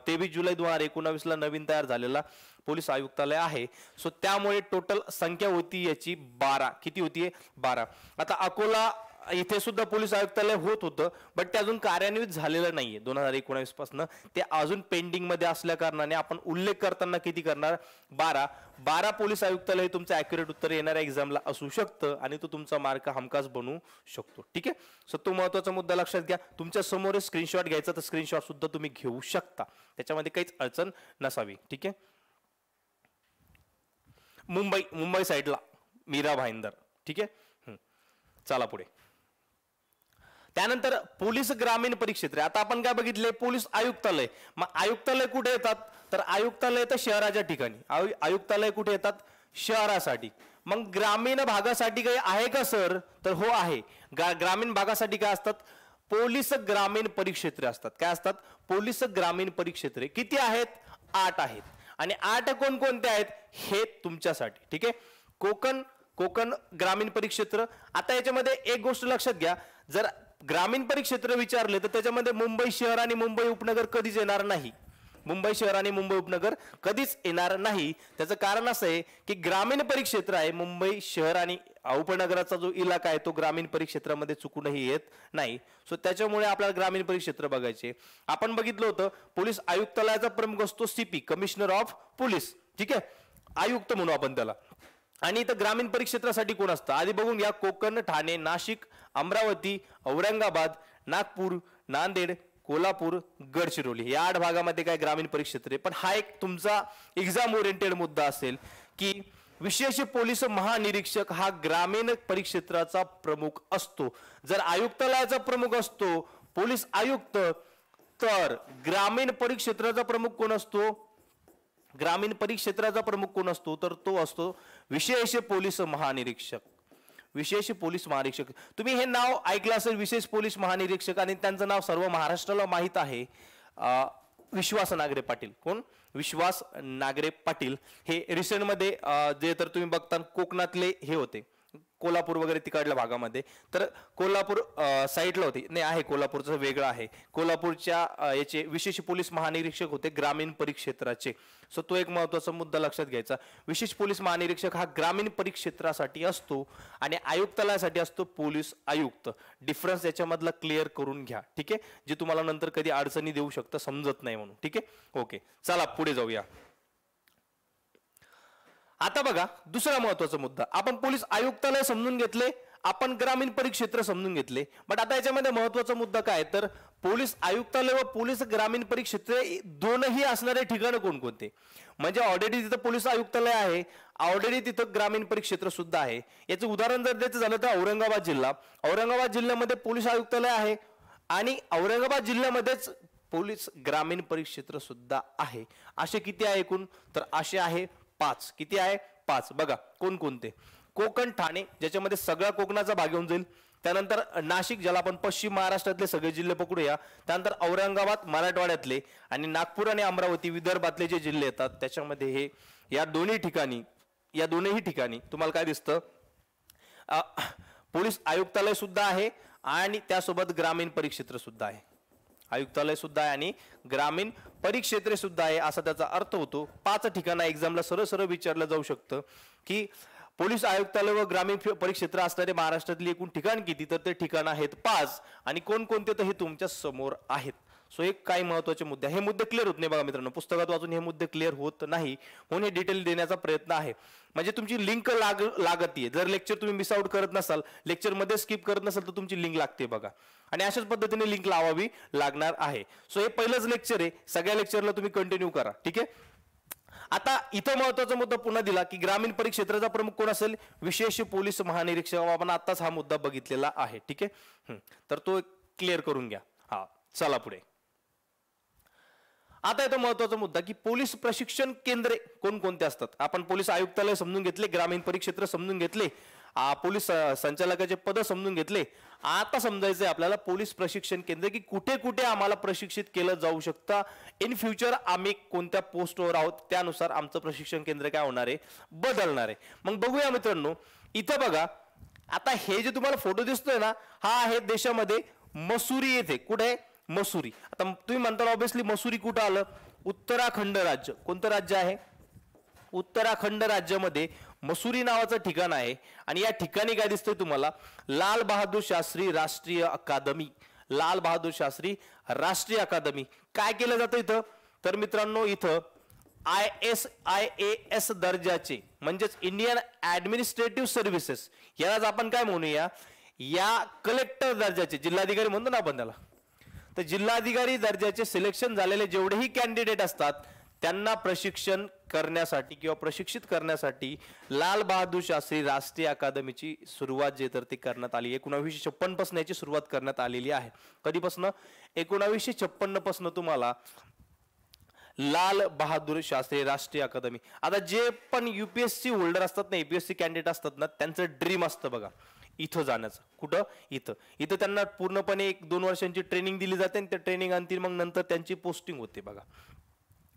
तेवीस जुलै दोन हजार एकोणावीसला नवीन तयार झालेला पोलीस आयुक्तालय आहे सो त्यामुळे टोटल संख्या होती याची बारा किती होती बारा आता अकोला इथे सुद्धा पोलीस आयुक्तालय होत होतं बट ते अजून कार्यान्वित झालेलं नाहीये दोन हजार एकोणावीस पासून ते अजून पेंडिंग मध्ये असल्या कारणाने आपण उल्लेख करताना किती करणार बारा बारा पोलीस आयुक्तालय हे तुमचं अॅक्युरेट उत्तर येणाऱ्या एक्झामला असू शकतं आणि तो तुमचा मार्क हमखास बनवू शकतो ठीक आहे सो तो महत्वाचा मुद्दा लक्षात घ्या तुमच्या समोर स्क्रीनशॉट घ्यायचा तर स्क्रीनशॉट सुद्धा तुम्ही घेऊ शकता त्याच्यामध्ये काहीच अडचण नसावी ठीक आहे मुंबई मुंबई साईडला मीरा भाईंदर ठीक आहे चला पुढे त्यानंतर पोलीस ग्रामीण परिक्षेत्र आता आपण काय बघितले पोलीस आयुक्तालय मग आयुक्तालय कुठे येतात तर आयुक्तालय तर शहराच्या ठिकाणी आयुक्तालय कुठे येतात शहरासाठी मग ग्रामीण भागासाठी काही आहे का सर तर हो आहे ग्रामीण भागासाठी काय असतात पोलीस ग्रामीण परिक्षेत्रे असतात काय असतात पोलीस ग्रामीण परिक्षेत्रे किती आहेत आठ आहेत आणि आठ कोणकोणते आहेत हे तुमच्यासाठी ठीक आहे कोकण कोकण ग्रामीण परिक्षेत्र आता याच्यामध्ये एक गोष्ट लक्षात घ्या जर ग्रामीण परिक्षेत्र विचारले तर त्याच्यामध्ये मुंबई शहर आणि मुंबई उपनगर कधीच येणार नाही मुंबई शहर आणि मुंबई उपनगर कधीच येणार नाही त्याचं कारण असं आहे की ग्रामीण परिक्षेत्र आहे मुंबई शहर आणि उपनगराचा जो इलाका आहे तो ग्रामीण परिक्षेत्रामध्ये चुकूनही येत नाही सो त्याच्यामुळे आपल्याला ग्रामीण परिक्षेत्र बघायचे आपण बघितलं होतं पोलीस आयुक्तालयाचा प्रमुख असतो सीपी कमिशनर ऑफ पोलीस ठीक आहे आयुक्त म्हणू आपण त्याला आणि इथं ग्रामीण परिक्षेत्रासाठी कोण असतं आधी बघून या कोकण ठाणे नाशिक अमरावती औरंगाबाद नागपूर नांदेड कोल्हापूर गडचिरोली या आठ भागामध्ये काय ग्रामीण परिक्षेत्र पण हा एक तुमचा एक्झाम ओरिएंटेड मुद्दा असेल की विशेष पोलीस महानिरीक्षक हा ग्रामीण परिक्षेत्राचा प्रमुख असतो जर आयुक्तालयाचा प्रमुख असतो पोलीस आयुक्त तर ग्रामीण परिक्षेत्राचा प्रमुख कोण असतो ग्रामीण परिक्षेत्राचा प्रमुख कोण असतो तर तो असतो विशेष पोलीस महानिरीक्षक विशेष पोलीस महानिरीक्षक तुम्ही हे नाव ऐकलं असेल विशेष पोलीस महानिरीक्षक आणि त्यांचं नाव सर्व महाराष्ट्राला माहीत आहे विश्वास नागरे पाटील कोण विश्वास नागरे पाटील हे रिसेंटमध्ये जे तर तुम्ही बघता कोकणातले हे होते कोल्हापूर वगैरे तिकडल्या भागामध्ये तर कोल्हापूर साईडला होते नाही आहे कोल्हापूरचं वेगळं आहे कोल्हापूरच्या याचे विशेष पोलीस महानिरीक्षक होते ग्रामीण परिक्षेत्राचे सो तो एक महत्त्वाचा मुद्दा लक्षात घ्यायचा विशेष पोलीस महानिरीक्षक हा ग्रामीण परिक्षेत्रासाठी असतो आणि आयुक्तालयासाठी असतो पोलीस आयुक्त डिफरन्स याच्यामधला क्लिअर करून घ्या ठीक आहे जे तुम्हाला नंतर कधी अडचणी देऊ शकतं समजत नाही म्हणून ठीक आहे ओके चला पुढे जाऊया आता बघा दुसरा महत्वाचा मुद्दा आपण पोलीस आयुक्तालय समजून घेतले आपण ग्रामीण परिक्षेत्र समजून घेतले बट आता याच्यामध्ये महत्वाचा मुद्दा काय तर पोलीस आयुक्तालय व पोलीस ग्रामीण परिक्षेत्रे दोनही असणारे ठिकाणं कोणकोणते म्हणजे ऑलरेडी तिथं पोलीस आयुक्तालय आहे ऑलरेडी तिथं ग्रामीण परिक्षेत्र सुद्धा आहे याचं उदाहरण जर द्यायचं झालं तर औरंगाबाद जिल्हा औरंगाबाद जिल्ह्यामध्ये पोलीस आयुक्तालय आहे आणि औरंगाबाद जिल्ह्यामध्येच पोलीस ग्रामीण परिक्षेत्र सुद्धा आहे असे किती आहे एकूण तर असे आहे पाच किती आहे पाच बघा कोणकोणते कोकण ठाणे ज्याच्यामध्ये सगळा कोकणाचा भाग येऊन जाईल त्यानंतर नाशिक ज्याला आपण पश्चिम महाराष्ट्रातले सगळे जिल्हे पकडूया त्यानंतर औरंगाबाद मराठवाड्यातले आणि नागपूर आणि अमरावती विदर्भातले जे जिल्हे येतात त्याच्यामध्ये हे या दोन्ही ठिकाणी या दोन्ही ठिकाणी तुम्हाला काय दिसतं पोलीस आयुक्तालय सुद्धा आहे आणि त्यासोबत ग्रामीण परिक्षेत्र सुद्धा आहे आयुक्तालय सुद्धा आहे आणि ग्रामीण परिक्षेत्रे सुद्धा आहे असा त्याचा अर्थ होतो पाच ठिकाणा एक्झामला सरळ सरळ विचारलं जाऊ शकतं की पोलीस आयुक्तालय व ग्रामीण परिक्षेत्र असणारे महाराष्ट्रातली एकूण ठिकाण किती तर ते ठिकाण आहेत पाच आणि कोणकोणते तर हे तुमच्या समोर आहेत सो एक काय महत्वाचे मुद्दे हे मुद्दे क्लिअर होत नाही बघा मित्रांनो पुस्तकात वाचून हे मुद्दे क्लिअर होत नाही म्हणून हे डिटेल देण्याचा प्रयत्न आहे म्हणजे तुमची लिंक लाग आहे जर लेक्चर तुम्ही मिस आउट करत नसाल लेक्चर मध्ये स्किप करत नसाल तर तुमची लिंक लागते बघा आणि अशाच पद्धतीने लिंक लावावी लागणार आहे सो हे पहिलंच लेक्चर आहे सगळ्या लेक्चरला तुम्ही कंटिन्यू करा ठीक आहे आता इथं महत्वाचा मुद्दा पुन्हा दिला की ग्रामीण परिक्षेत्राचा प्रमुख कोण असेल विशेष पोलीस महानिरीक्षक आपण आताच हा मुद्दा बघितलेला आहे ठीक आहे तर तो क्लिअर करून घ्या हा चला पुढे आता येतो महत्वाचा मुद्दा की पोलीस प्रशिक्षण केंद्रे कोणकोणते असतात आपण पोलीस आयुक्तालय समजून घेतले ग्रामीण परिक्षेत्र समजून घेतले पोलीस संचालकाचे पद समजून घेतले आता समजायचंय आपल्याला पोलीस प्रशिक्षण केंद्र की कुठे कुठे आम्हाला प्रशिक्षित केलं जाऊ शकतं इन फ्युचर आम्ही कोणत्या पोस्टवर आहोत त्यानुसार आमचं प्रशिक्षण केंद्र काय होणार आहे बदलणार आहे मग बघूया मित्रांनो इथं बघा आता हे जे तुम्हाला फोटो दिसतोय ना हा आहे देशामध्ये मसुरी येथे कुठे मसुरी आता तुम्ही म्हणताल ऑब्विसली मसुरी कुठं आलं उत्तराखंड राज्य कोणतं राज्य आहे उत्तराखंड राज्यामध्ये मसुरी नावाचं ठिकाण आहे आणि या ठिकाणी काय दिसतंय तुम्हाला लाल बहादूर शास्त्री राष्ट्रीय अकादमी लाल बहादूर शास्त्री राष्ट्रीय अकादमी काय केलं जातं इथं तर मित्रांनो इथं I S I A S दर्जाचे म्हणजेच इंडियन ऍडमिनिस्ट्रेटिव्ह सर्व्हिसेस यालाच आपण काय म्हणूया या कलेक्टर दर्जाचे जिल्हाधिकारी म्हणतो ना आपण त्याला तर जिल्हाधिकारी दर्जाचे सिलेक्शन झालेले जेवढेही कॅन्डिडेट असतात त्यांना प्रशिक्षण करण्यासाठी किंवा प्रशिक्षित करण्यासाठी लाल बहादूर शास्त्री राष्ट्रीय अकादमीची सुरुवात जे तर ती करण्यात आली एकोणावीसशे पासून याची सुरुवात करण्यात आलेली आहे कधीपासनं एकोणावीसशे छप्पन्नपासून तुम्हाला लाल बहादूर शास्त्री राष्ट्रीय अकादमी आता जे पण युपीएससी होल्डर असतात ना एपीएससी कॅन्डिडेट असतात ना त्यांचं ड्रीम असतं बघा इथं जाण्याचं कुठं इथं इथं त्यांना पूर्णपणे एक दोन वर्षांची ट्रेनिंग दिली जाते आणि त्या ट्रेनिंग आणतील मग नंतर त्यांची पोस्टिंग होते बघा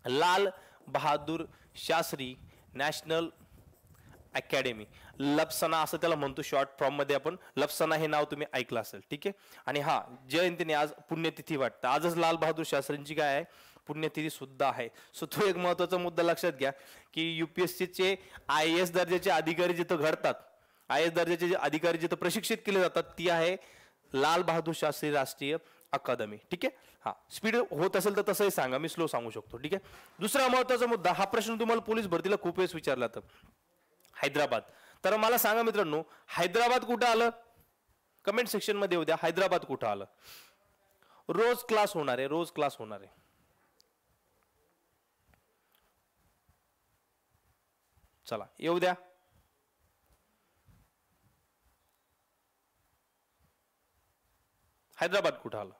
लाल बहादूर शास्त्री नॅशनल अकॅडमी लपसना असं त्याला म्हणतो शॉर्ट फॉर्ममध्ये आपण लपसना हे नाव तुम्ही ऐकलं असेल ठीक आहे आणि हा जयंतीने आज पुण्यतिथी वाटतं आजच लाल बहादूर शास्त्रींची काय आहे पुण्यतिथी सुद्धा आहे सो तो एक महत्त्वाचा मुद्दा लक्षात घ्या की यू पी एस सीचे आय ए एस दर्जाचे अधिकारी जिथं घडतात आय एस दर्जाचे जे अधिकारी जिथं प्रशिक्षित केले जातात ती आहे लाल बहादूर शास्त्री राष्ट्रीय अकादमी ठीक आहे हा स्पीड होत असेल तर तसंही सांगा मी स्लो सांगू शकतो ठीक आहे दुसरा महत्वाचा मुद्दा हा प्रश्न तुम्हाला पोलीस भरतीला खूप वेळेस विचारला तर हैदराबाद तर मला सांगा मित्रांनो हैदराबाद कुठं आलं कमेंट सेक्शन सेक्शनमध्ये उद्या हैदराबाद कुठं आलं रोज क्लास होणार आहे रोज क्लास होणार आहे चला येऊ द्या हैदराबाद कुठं आला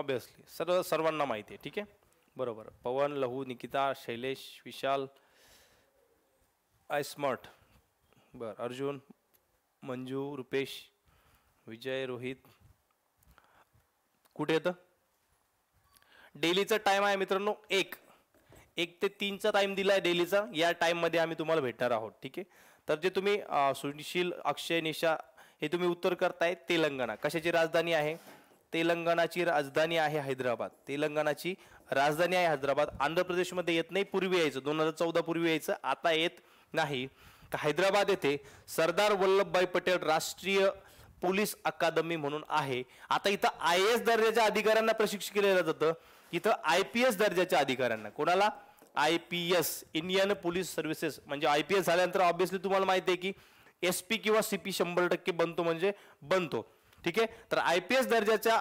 ऑब्विसली सर्व सर्वांना माहिती आहे ठीक आहे बरोबर पवन लहू निकिता शैलेश विशाल आयस्मर्ट बर अर्जुन मंजू रुपेश विजय रोहित कुठे येतं डेलीचा टाईम आहे मित्रांनो एक एक ते तीनचा टाईम दिला आहे डेलीचा या टाईममध्ये आम्ही तुम्हाला भेटणार आहोत ठीक आहे तर जे तुम्ही सुशील अक्षय निशा हे तुम्ही उत्तर करताय तेलंगणा कशाची राजधानी आहे तेलंगणाची राजधानी आहे हैदराबाद तेलंगणाची राजधानी आहे हैदराबाद आंध्र प्रदेशमध्ये येत नाही पूर्वी यायचं दोन हजार चौदा पूर्वी यायचं आता येत नाही तर हैदराबाद येथे सरदार वल्लभभाई पटेल राष्ट्रीय पोलीस अकादमी म्हणून आहे आता इथं आय एस दर्जाच्या अधिकाऱ्यांना प्रशिक्षित केलेलं जातं इथं आय पी एस दर्जाच्या अधिकाऱ्यांना कोणाला I P S Indian police services म्हणजे आय पी एस झाल्यानंतर ऑब्व्हियसली तुम्हाला माहिती आहे की एस पी किंवा सी पी शंभर टक्के बनतो म्हणजे बनतो ठीक आहे तर आय पी एस दर्जाच्या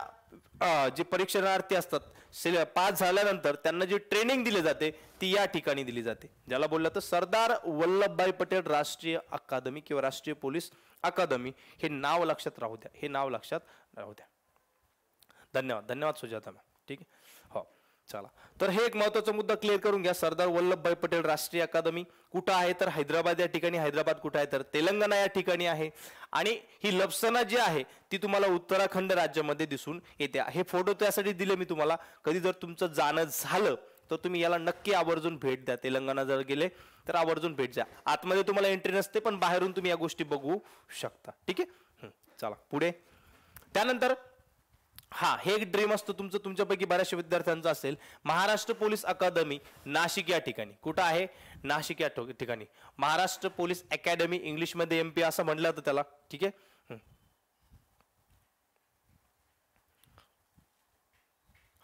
जे परीक्षणार्थी असतात पास झाल्यानंतर त्यांना जी ट्रेनिंग दिली जाते ती या ठिकाणी दिली जाते ज्याला बोललं तर सरदार वल्लभभाई पटेल राष्ट्रीय अकादमी किंवा राष्ट्रीय पोलीस अकादमी हे नाव लक्षात राहू द्या हे नाव लक्षात राहू द्या धन्यवाद धन्यवाद सुजाता मॅम ठीक आहे चला तर हे एक महत्वाचा मुद्दा क्लिअर करून घ्या सरदार वल्लभभाई पटेल राष्ट्रीय अकादमी कुठं आहे तर हैदराबाद या ठिकाणी हैदराबाद कुठं आहे तर तेलंगणा या ठिकाणी आहे आणि ही लपसना जी आहे ती तुम्हाला उत्तराखंड राज्यामध्ये दिसून येते हे फोटो त्यासाठी दिले मी तुम्हाला कधी जर तुमचं जाणं झालं तर तुम्ही याला नक्की आवर्जून भेट द्या तेलंगणा जर गेले तर आवर्जून भेट द्या आतमध्ये तुम्हाला एंट्री नसते पण बाहेरून तुम्ही या गोष्टी बघू शकता ठीक आहे चला पुढे त्यानंतर हा हे एक ड्रीम असतं तुमचं तुमच्यापैकी बऱ्याचशा विद्यार्थ्यांचं असेल महाराष्ट्र पोलीस अकादमी नाशिक या ठिकाणी कुठं आहे नाशिक या ठिकाणी महाराष्ट्र पोलीस अकॅडमी इंग्लिशमध्ये एम पी असं म्हटलं होतं त्याला ठीक आहे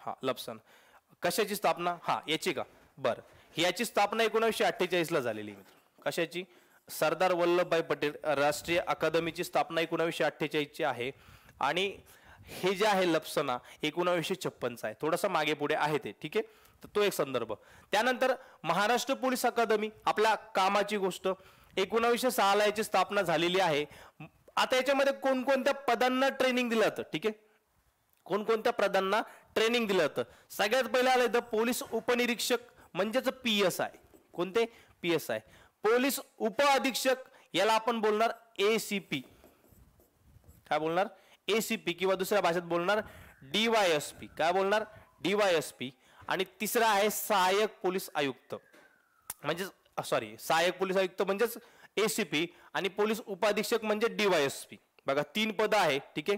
हा लपसन कशाची स्थापना हा याची का बर याची स्थापना एकोणीसशे ला झालेली मित्र कशाची सरदार वल्लभभाई पटेल राष्ट्रीय अकादमीची स्थापना एकोणावीसशे अठ्ठेचाळीसची आहे आणि हे जे आहे लपसना एकोणावीसशे छप्पनचा आहे थोडासा मागे पुढे आहे ते ठीक आहे तर तो एक संदर्भ त्यानंतर महाराष्ट्र पोलीस अकादमी आपल्या कामाची गोष्ट एकोणावीसशे सहाला याची स्थापना झालेली आहे आता याच्यामध्ये कोणकोणत्या पदांना ट्रेनिंग दिलं जातं ठीक आहे कोणकोणत्या पदांना ट्रेनिंग दिलं जातं सगळ्यात पहिलं आलं तर पोलीस उपनिरीक्षक म्हणजेच पी एस आय कोणते पी एस आय पोलीस उप अधीक्षक याला आपण बोलणार ए सी पी काय बोलणार एसीपी किंवा दुसऱ्या भाषेत बोलणार डी एस पी काय बोलणार डी एस पी आणि तिसरा आहे सहाय्यक पोलीस आयुक्त म्हणजेच सॉरी सहाय्यक पोलीस आयुक्त म्हणजेच एसीपी आणि पोलीस उपाधीक्षक म्हणजे डी एस पी बघा तीन पद आहे ठीक आहे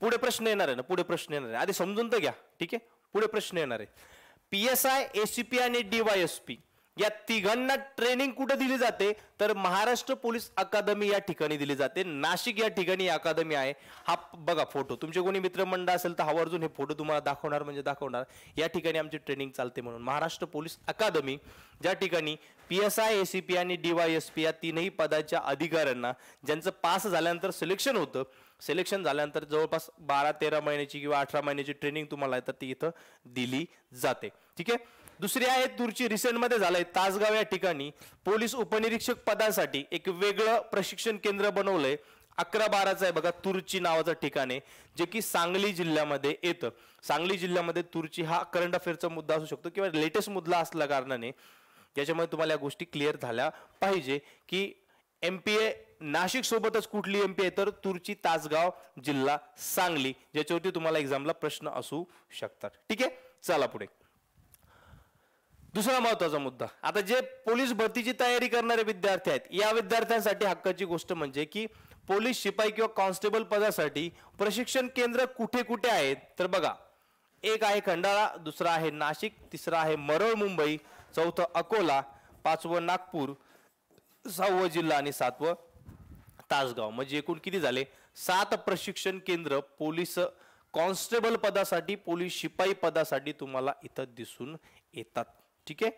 पुढे प्रश्न येणार आहे ना पुढे प्रश्न येणार आहे आधी समजून तर घ्या ठीक आहे पुढे प्रश्न येणार आहे पी एस आय एसीपी आणि डीवाय एस पी या तिघांना ट्रेनिंग कुठे दिली जाते तर महाराष्ट्र पोलीस अकादमी या ठिकाणी दिली जाते नाशिक या ठिकाणी अकादमी आहे हा बघा फोटो तुमचे कोणी मित्रमंडळ असेल तर हा अर्जुन हे फोटो तुम्हाला दाखवणार म्हणजे दाखवणार या ठिकाणी आमची ट्रेनिंग चालते म्हणून महाराष्ट्र पोलीस अकादमी ज्या ठिकाणी P S I S P आणि डी वाय एस पी या तीनही पदाच्या अधिकाऱ्यांना ज्यांचं पास झाल्यानंतर सिलेक्शन होतं सिलेक्शन झाल्यानंतर जवळपास बारा तेरा महिन्याची किंवा अठरा महिन्याची ट्रेनिंग तुम्हाला तर ती इथं दिली जाते ठीक आहे दुसरी आहे रिसेंट रिसेंटमध्ये झालंय तासगाव या ठिकाणी पोलीस उपनिरीक्षक पदासाठी एक वेगळं प्रशिक्षण केंद्र बनवलंय अकरा बाराचं आहे बघा तुरची नावाचं ठिकाण आहे जे की सांगली जिल्ह्यामध्ये येतं सांगली जिल्ह्यामध्ये तुरची हा करंट अफेअरचा मुद्दा असू शकतो किंवा लेटेस्ट मुद्दा असल्या कारणाने ज्याच्यामध्ये तुम्हाला या गोष्टी क्लिअर झाल्या पाहिजे की एम पी ए नाशिक सोबतच कुठली एम पी ए तर तुरची तासगाव जिल्हा सांगली ज्याच्यावरती तुम्हाला एक्झामला प्रश्न असू शकतात ठीक आहे चला पुढे दुसरा महत्वाचा मुद्दा आता जे पोलीस भरतीची तयारी करणारे विद्यार्थी आहेत या विद्यार्थ्यांसाठी हक्काची गोष्ट म्हणजे की पोलीस शिपाई किंवा कॉन्स्टेबल पदासाठी प्रशिक्षण केंद्र कुठे कुठे आहेत तर बघा एक आहे खंडाळा दुसरा आहे नाशिक तिसरा आहे मरळ मुंबई चौथं अकोला पाचवं नागपूर सहावं जिल्हा आणि सातवं तासगाव म्हणजे एकूण किती झाले सात प्रशिक्षण केंद्र पोलीस कॉन्स्टेबल पदासाठी पोलीस शिपाई पदासाठी तुम्हाला इथं दिसून येतात ठीक आहे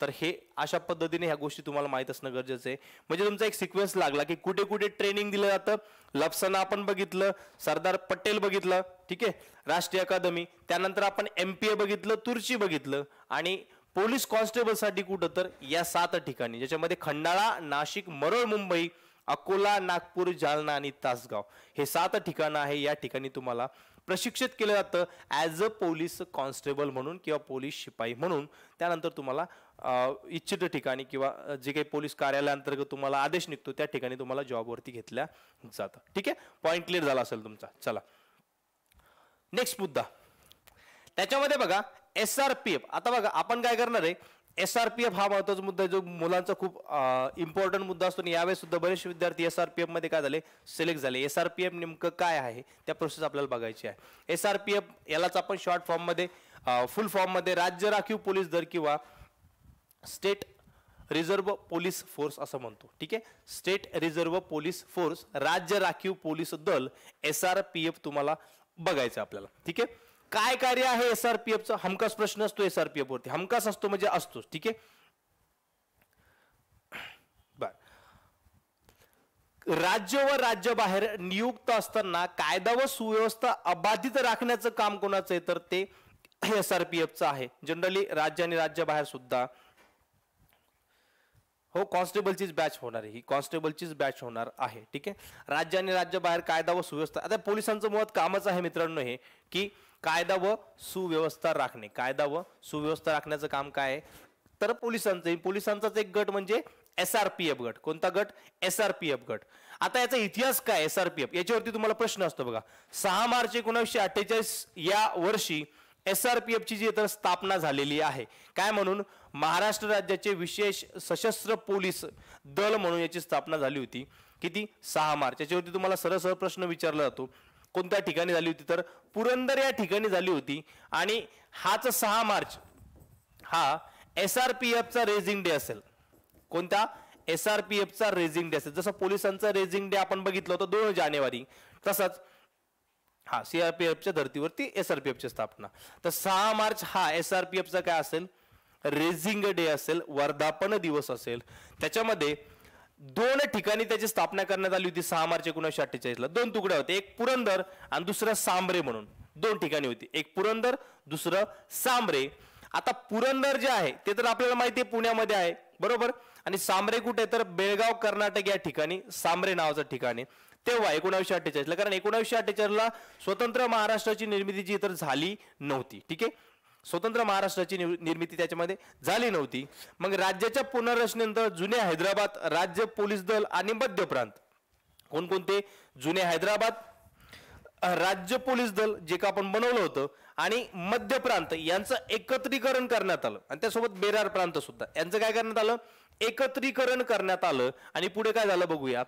तर हे अशा पद्धतीने ह्या गोष्टी तुम्हाला माहीत असणं गरजेचं आहे म्हणजे तुमचा एक सिक्वेन्स लागला की कुठे कुठे ट्रेनिंग दिलं जातं लपसना आपण बघितलं सरदार पटेल बघितलं ठीक आहे राष्ट्रीय अकादमी त्यानंतर आपण एम पी ए बघितलं तुर्ची बघितलं आणि पोलीस कॉन्स्टेबलसाठी कुठं तर या सात ठिकाणी ज्याच्यामध्ये खंडाळा नाशिक मरोळ मुंबई अकोला नागपूर जालना आणि तासगाव हे सात ठिकाणं आहे या ठिकाणी तुम्हाला प्रशिक्षित केलं जातं ॲज अ पोलीस कॉन्स्टेबल म्हणून किंवा पोलीस शिपाई म्हणून त्यानंतर तुम्हाला इच्छित ठिकाणी किंवा जे काही पोलीस अंतर्गत तुम्हाला आदेश निघतो त्या ठिकाणी तुम्हाला जॉबवरती घेतल्या जातं ठीक आहे पॉईंट क्लिअर झाला असेल तुमचा चला नेक्स्ट मुद्दा त्याच्यामध्ये बघा एस आर पी एफ आता बघा आपण काय करणार आहे एस आर पी एफ हा महत्वाचा मुद्दा जो मुलांचा खूप इम्पॉर्टंट मुद्दा असतो आणि यावेळेस सुद्धा बरेचसे विद्यार्थी एस आर पी एफमध्ये काय झाले सिलेक्ट झाले एस आर पी एफ नेमकं काय आहे त्या प्रोसेस आपल्याला बघायची आहे एस आर पी एफ यालाच आपण शॉर्ट फॉर्ममध्ये फुल फॉर्ममध्ये राज्य राखीव पोलीस दल किंवा स्टेट रिझर्व पोलीस फोर्स असं म्हणतो ठीक आहे स्टेट रिझर्व पोलीस फोर्स राज्य राखीव पोलीस दल एस आर पी एफ तुम्हाला बघायचं आपल्याला ठीक आहे काय कार्य आहे एस आर हमखास प्रश्न असतो एस आर पी एफ वरती हमखास असतो म्हणजे असतो ठीक आहे बर राज्य व राज्य बाहेर नियुक्त असताना कायदा व सुव्यवस्था अबाधित राखण्याचं काम कोणाचं आहे तर ते एस आर पी आहे जनरली राज्य आणि राज्य बाहेर सुद्धा हो कॉन्स्टेबलचीच बॅच होणार आहे ही कॉन्स्टेबलचीच बॅच होणार आहे ठीक आहे राज्य आणि राज्य बाहेर कायदा व सुव्यवस्था आता पोलिसांचं मुळात कामच आहे मित्रांनो हे की कायदा व सुव्यवस्था राखणे कायदा व सुव्यवस्था राखण्याचं काम काय आहे तर पोलिसांचं पोलिसांचाच एक गट म्हणजे एस आर पी एफ गट कोणता गट एस आर पी एफ गट आता याचा इतिहास काय एस आर पी एफ याच्यावरती तुम्हाला प्रश्न असतो बघा सहा मार्च एकोणीसशे अठ्ठेचाळीस या वर्षी एस आर पी एफची जी तर स्थापना झालेली आहे काय म्हणून महाराष्ट्र राज्याचे विशेष सशस्त्र पोलीस दल म्हणून याची स्थापना झाली होती किती सहा मार्च याच्यावरती तुम्हाला सरळ सरळ प्रश्न विचारला जातो कोणत्या ठिकाणी झाली होती तर पुरंदर या ठिकाणी झाली होती आणि हाच सहा मार्च हा एस आर पी एफचा रेझिंग डे असेल कोणत्या एस आर पी एफचा रेझिंग डे असेल जसं पोलिसांचा रेझिंग डे आपण बघितलं होतं दोन जानेवारी तसंच हा सी आर पी एफच्या धर्तीवरती एस आर पी एफची स्थापना तर सहा मार्च हा एस आर पी एफचा काय असेल रेझिंग डे असेल वर्धापन दिवस असेल त्याच्यामध्ये दोन ठिकाणी त्याची स्थापना करण्यात आली होती सहा मार्च एकोणीसशे अठ्ठेचाळीसला दोन तुकड्या होते एक पुरंदर आणि दुसरं सांबरे म्हणून दोन ठिकाणी होती एक पुरंदर दुसरं सांबरे आता पुरंदर जे आहे ते तर आपल्याला माहिती आहे पुण्यामध्ये आहे बरोबर आणि सांबरे कुठे तर बेळगाव कर्नाटक या ठिकाणी सांबरे नावाचं ठिकाण आहे तेव्हा एकोणावीसशे अठ्ठेचाळीसला कारण एकोणावीसशे अठ्ठेचाळीसला स्वतंत्र महाराष्ट्राची निर्मिती जी तर झाली नव्हती ठीक आहे स्वतंत्र महाराष्ट्राची निर्मिती त्याच्यामध्ये झाली नव्हती मग राज्याच्या पुनर्रचनेनंतर जुने हैदराबाद राज्य पोलीस दल आणि मध्य प्रांत कोणकोणते जुने हैदराबाद राज्य पोलीस दल जे का आपण बनवलं होतं आणि मध्य प्रांत यांचं एकत्रीकरण करण्यात आलं आणि त्यासोबत बेरार प्रांत सुद्धा यांचं काय करण्यात आलं एकत्रीकरण करण्यात आलं आणि पुढे काय झालं बघूया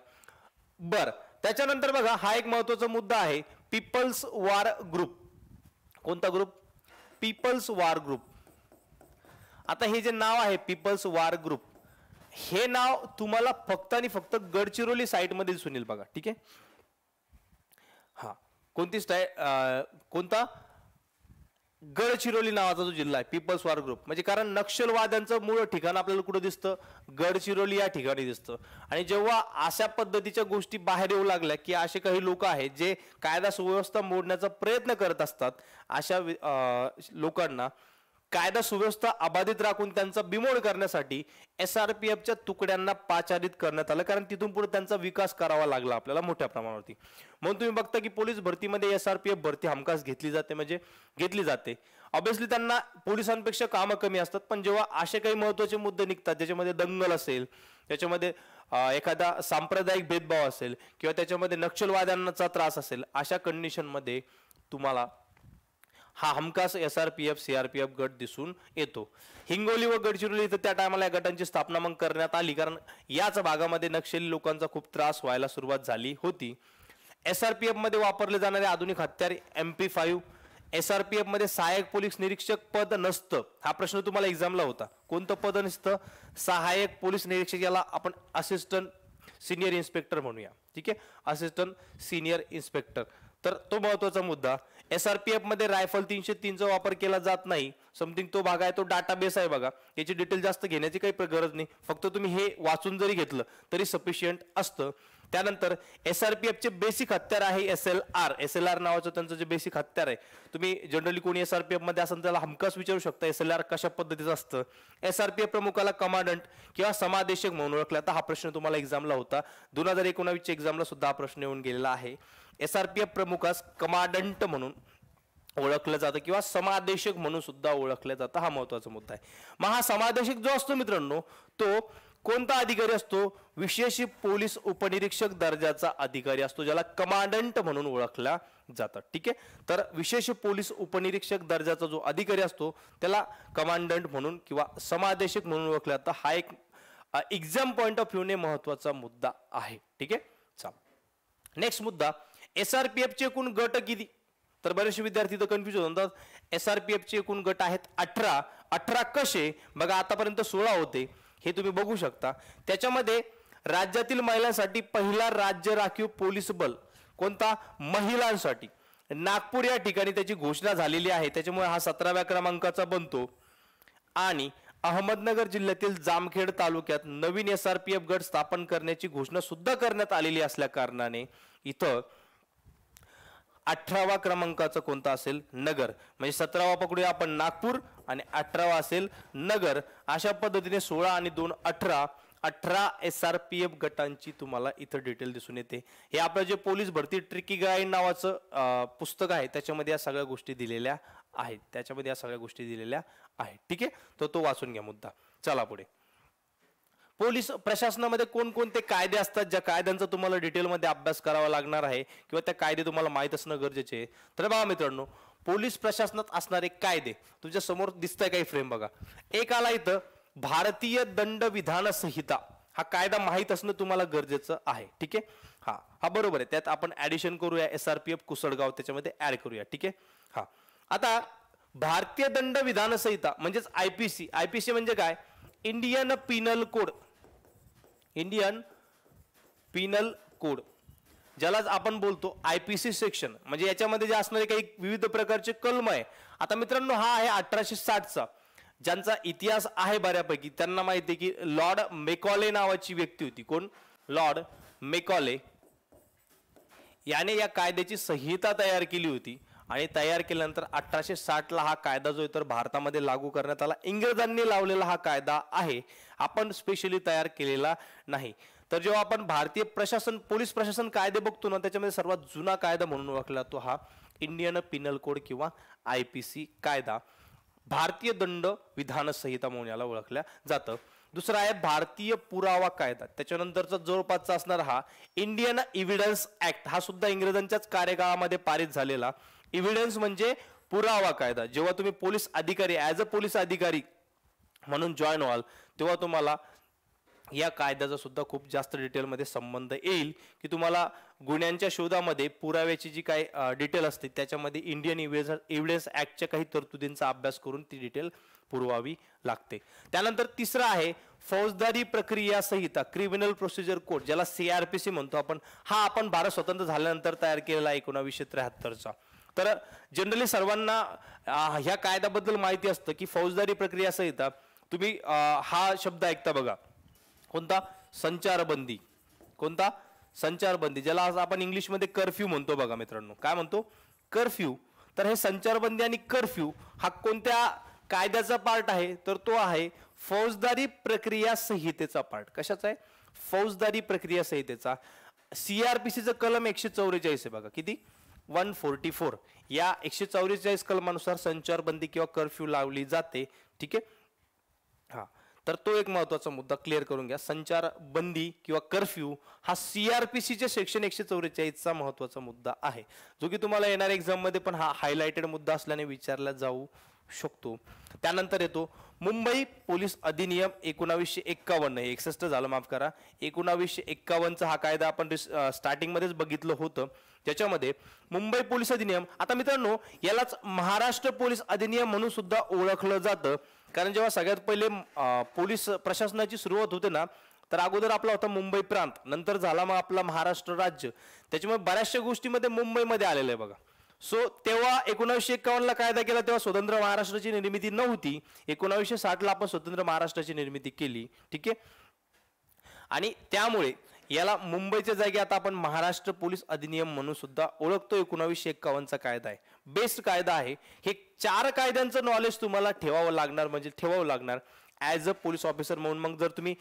बर त्याच्यानंतर बघा हा एक महत्वाचा मुद्दा आहे पीपल्स वार ग्रुप कोणता ग्रुप पीपल्स वार ग्रुप आता हे जे नाव आहे पीपल्स वार ग्रुप हे नाव तुम्हाला फक्त आणि फक्त गडचिरोली साईटमध्ये सुनील बघा ठीक आहे हा कोणती स्टाय कोणता गडचिरोली नावाचा जो जिल्हा आहे पीपल्स वॉर ग्रुप म्हणजे कारण नक्षलवाद्यांचं मूळ ठिकाण आपल्याला कुठं दिसतं गडचिरोली या ठिकाणी दिसतं आणि जेव्हा अशा पद्धतीच्या गोष्टी बाहेर येऊ लागल्या की असे काही लोक आहेत जे कायदा सुव्यवस्था मोडण्याचा प्रयत्न करत असतात अशा लोकांना कायदा सुव्यवस्था अबाधित राखून त्यांचा बिमोड करण्यासाठी एस आर पी एफच्या तुकड्यांना पाचारित करण्यात आलं कारण तिथून पुढे त्यांचा विकास करावा लागला आपल्याला मोठ्या प्रमाणावरती म्हणून तुम्ही बघता की पोलीस भरतीमध्ये एस आर पी एफ भरती हमखास घेतली जाते म्हणजे घेतली जाते ऑब्व्हियसली त्यांना पोलिसांपेक्षा कामं कमी असतात पण जेव्हा असे काही महत्त्वाचे मुद्दे निघतात ज्याच्यामध्ये दंगल असेल त्याच्यामध्ये एखादा सांप्रदायिक भेदभाव असेल किंवा त्याच्यामध्ये नक्षलवाद्यांचा त्रास असेल अशा कंडिशनमध्ये तुम्हाला हा हमखास S R P F C गट दिसून येतो हिंगोली व गडचिरोली इथं त्या टायमाला या गटांची स्थापना मग करण्यात आली कारण याच भागामध्ये नक्षली लोकांचा खूप त्रास व्हायला सुरुवात झाली होती एस आर पी एफमध्ये वापरले जाणारे आधुनिक हत्यार M P five S R P एफमध्ये सहाय्यक पोलीस निरीक्षक पद नसतं हा प्रश्न तुम्हाला एक्झामला होता कोणतं पद नसतं सहाय्यक पोलीस निरीक्षक याला आपण असिस्टंट सिनियर इन्स्पेक्टर म्हणूया ठीक आहे असिस्टंट सिनियर इन्स्पेक्टर तर तो महत्त्वाचा मुद्दा एसआरपीएफ मध्ये रायफल तीनशे तीनचा वापर केला जात नाही समथिंग तो भाग आहे तो बेस आहे बघा याची डिटेल जास्त घेण्याची काही गरज नाही फक्त तुम्ही हे वाचून जरी घेतलं तरी सफिशियंट असतं त्यानंतर एस आर पी बेसिक हत्यार आहे S L R S L R नावाचं त्यांचं जे बेसिक हत्यार आहे तुम्ही जनरली कोणी एस आर पी एफमध्ये त्याला हमखास विचारू शकता एस एल आर कशा पद्धतीचं असतं एस आर पी एफ प्रमुखाला कमांडंट किंवा समादेशक म्हणून ओळखला तर हा प्रश्न तुम्हाला एक्झामला होता दोन हजार एकोणावीसच्या एक्झामला सुद्धा हा प्रश्न येऊन गेलेला आहे एस आर पी एफ प्रमुखास कमांडंट म्हणून ओळखलं जातं किंवा समादेशक म्हणून सुद्धा ओळखलं जातं हा महत्वाचा मुद्दा आहे मग हा समादेशक जो असतो मित्रांनो तो कोणता अधिकारी असतो विशेष पोलीस उपनिरीक्षक दर्जाचा अधिकारी असतो ज्याला कमांडंट म्हणून ओळखला जातात ठीक आहे तर विशेष पोलीस उपनिरीक्षक दर्जाचा जो अधिकारी असतो त्याला कमांडंट म्हणून किंवा समादेशक म्हणून ओळखला जातं हा एक एक्झाम पॉईंट ऑफ ने महत्वाचा मुद्दा आहे ठीक आहे चाल नेक्स्ट मुद्दा एस आर पी एफचे एकूण गट किती तर बरेचसे विद्यार्थी तर कन्फ्यूज होतात एस आर पी एफचे एकूण गट आहेत अठरा अठरा कसे बघा आतापर्यंत सोळा होते हे तुम्ही बघू शकता त्याच्यामध्ये राज्यातील महिलांसाठी पहिला राज्य राखीव पोलीस बल कोणता महिलांसाठी नागपूर या ठिकाणी त्याची घोषणा झालेली आहे त्याच्यामुळे हा सतराव्या क्रमांकाचा बनतो आणि अहमदनगर जिल्ह्यातील जामखेड तालुक्यात नवीन एस आर पी एफ गट स्थापन करण्याची घोषणा सुद्धा करण्यात आलेली असल्या कारणाने इथं अठरावा क्रमांकाचं कोणता असेल नगर म्हणजे सतरावा पकडूया आपण नागपूर आणि अठरावा असेल नगर अशा पद्धतीने सोळा आणि दोन अठरा अठरा एस आर पी एफ गटांची तुम्हाला इथं डिटेल दिसून येते हे आपलं जे पोलीस भरती ट्रिकी गाईड नावाचं पुस्तक आहे त्याच्यामध्ये या सगळ्या गोष्टी दिलेल्या आहेत त्याच्यामध्ये या सगळ्या गोष्टी दिलेल्या आहेत ठीक आहे तर तो वाचून घ्या मुद्दा चला पुढे पोलीस प्रशासनामध्ये कोणकोणते कायदे असतात ज्या कायद्यांचा तुम्हाला डिटेलमध्ये अभ्यास करावा लागणार आहे किंवा त्या कायदे तुम्हाला माहीत असणं गरजेचे आहे तर बघा मित्रांनो पोलीस प्रशासनात असणारे कायदे तुमच्या समोर दिसतंय काही फ्रेम बघा एक आला इथं भारतीय दंड विधान संहिता हा कायदा माहीत असणं तुम्हाला गरजेचं आहे ठीक आहे हा हा बरोबर आहे त्यात आपण ऍडिशन करूया S R P F Kusalgaon त्याच्यामध्ये ऍड करूया ठीक आहे हा आता भारतीय दंड विधान संहिता म्हणजेच I P C I P C म्हणजे काय Indian penal code Indian penal code ज्यालाच आपण बोलतो आय पी सी सेक्शन म्हणजे याच्यामध्ये जे असणारे काही विविध प्रकारचे कलम आहे आता मित्रांनो हा आहे अठराशे साठचा ज्यांचा इतिहास आहे बऱ्यापैकी त्यांना माहिती आहे की लॉर्ड मेकॉले नावाची व्यक्ती होती कोण लॉर्ड मेकॉले याने या कायद्याची संहिता तयार केली होती आणि तयार केल्यानंतर अठराशे साठला हा कायदा जो इतर भारतामध्ये लागू करण्यात आला इंग्रजांनी लावलेला हा कायदा आहे आपण स्पेशली तयार केलेला नाही तर जेव्हा आपण भारतीय प्रशासन पोलीस प्रशासन कायदे बघतो ना त्याच्यामध्ये सर्वात जुना कायदा म्हणून ओळखला जातो हा इंडियन पिनल कोड किंवा आय पी सी कायदा भारतीय दंड विधान संहिता म्हणून याला ओळखल्या जातं दुसरा आहे भारतीय पुरावा कायदा त्याच्यानंतरचा जवळपासचा असणार हा इंडियन एव्हिडन्स ऍक्ट हा सुद्धा इंग्रजांच्याच कार्यकाळामध्ये पारित झालेला इव्हिडन्स म्हणजे पुरावा कायदा जेव्हा तुम्ही पोलीस अधिकारी ॲज अ पोलीस अधिकारी म्हणून जॉईन व्हाल तेव्हा तुम्हाला या कायद्याचा सुद्धा खूप जास्त डिटेलमध्ये संबंध येईल की तुम्हाला गुन्ह्यांच्या शोधामध्ये पुराव्याची जी काही डिटेल असते त्याच्यामध्ये इंडियन इव्हिडन्स एव्हिडन्स ॲक्टच्या काही तरतुदींचा अभ्यास करून ती डिटेल पुरवावी लागते त्यानंतर तिसरा आहे फौजदारी प्रक्रिया संहिता क्रिमिनल प्रोसिजर कोड ज्याला सीआरपीसी म्हणतो आपण हा आपण भारत स्वतंत्र झाल्यानंतर तयार केलेला एकोणावीसशे त्र्याहत्तरचा तर जनरली सर्वांना ह्या कायद्याबद्दल माहिती असतं की फौजदारी प्रक्रिया संहिता तुम्ही हा शब्द ऐकता बघा कोणता संचारबंदी कोणता संचारबंदी ज्याला आज आपण इंग्लिशमध्ये कर्फ्यू म्हणतो बघा मित्रांनो काय म्हणतो कर्फ्यू तर हे संचारबंदी आणि कर्फ्यू हा कोणत्या कायद्याचा पार्ट आहे तर तो आहे फौजदारी प्रक्रिया संहितेचा पार्ट कशाचा आहे फौजदारी प्रक्रिया संहितेचा सीआरपीसीचं कलम एकशे चौवेचाळीस आहे बघा किती वन फोर्टी फोर या एकशे चौवेचाळीस कलमानुसार संचारबंदी किंवा कर्फ्यू लावली जाते ठीक आहे हां तर तो एक महत्त्वाचा मुद्दा क्लिअर करून घ्या संचारबंदी किंवा कर्फ्यू हा सी आर पी सेक्शन एकशे चौवेचाळीसचा महत्त्वाचा मुद्दा आहे जो की तुम्हाला येणाऱ्या मध्ये पण हा हायलायटेड मुद्दा असल्याने विचारला जाऊ शकतो त्यानंतर येतो मुंबई पोलीस अधिनियम एकोणावीसशे एक्कावन्न एकसष्ट झालं माफ करा एकोणावीसशे एक्कावन्नचा हा कायदा आपण स्टार्टिंगमध्येच बघितलं होतं त्याच्यामध्ये मुंबई पोलीस अधिनियम आता मित्रांनो यालाच महाराष्ट्र पोलीस अधिनियम म्हणून सुद्धा ओळखलं जातं कारण जेव्हा सगळ्यात पहिले पोलीस प्रशासनाची सुरुवात होते ना तर अगोदर आपला होता मुंबई प्रांत नंतर झाला मग आपला महाराष्ट्र राज्य त्याच्यामुळे बऱ्याचशा गोष्टीमध्ये मुंबईमध्ये आलेलं आहे बघा सो तेव्हा एकोणावीसशे एक्कावन्नला कायदा केला तेव्हा स्वतंत्र महाराष्ट्राची निर्मिती नव्हती एकोणावीसशे साठला आपण स्वतंत्र महाराष्ट्राची निर्मिती केली ठीक आहे आणि त्यामुळे याला मुंबईच्या जागी आता आपण महाराष्ट्र पोलीस अधिनियम म्हणून सुद्धा ओळखतो एकोणावीसशे एक्कावन्नचा कायदा आहे बेस्ट कायदा आहे हे चार कायद्यांचं नॉलेज तुम्हाला ठेवावं लागणार म्हणजे ठेवावं लागणार ॲज अ पोलीस ऑफिसर म्हणून मग जर तुम्ही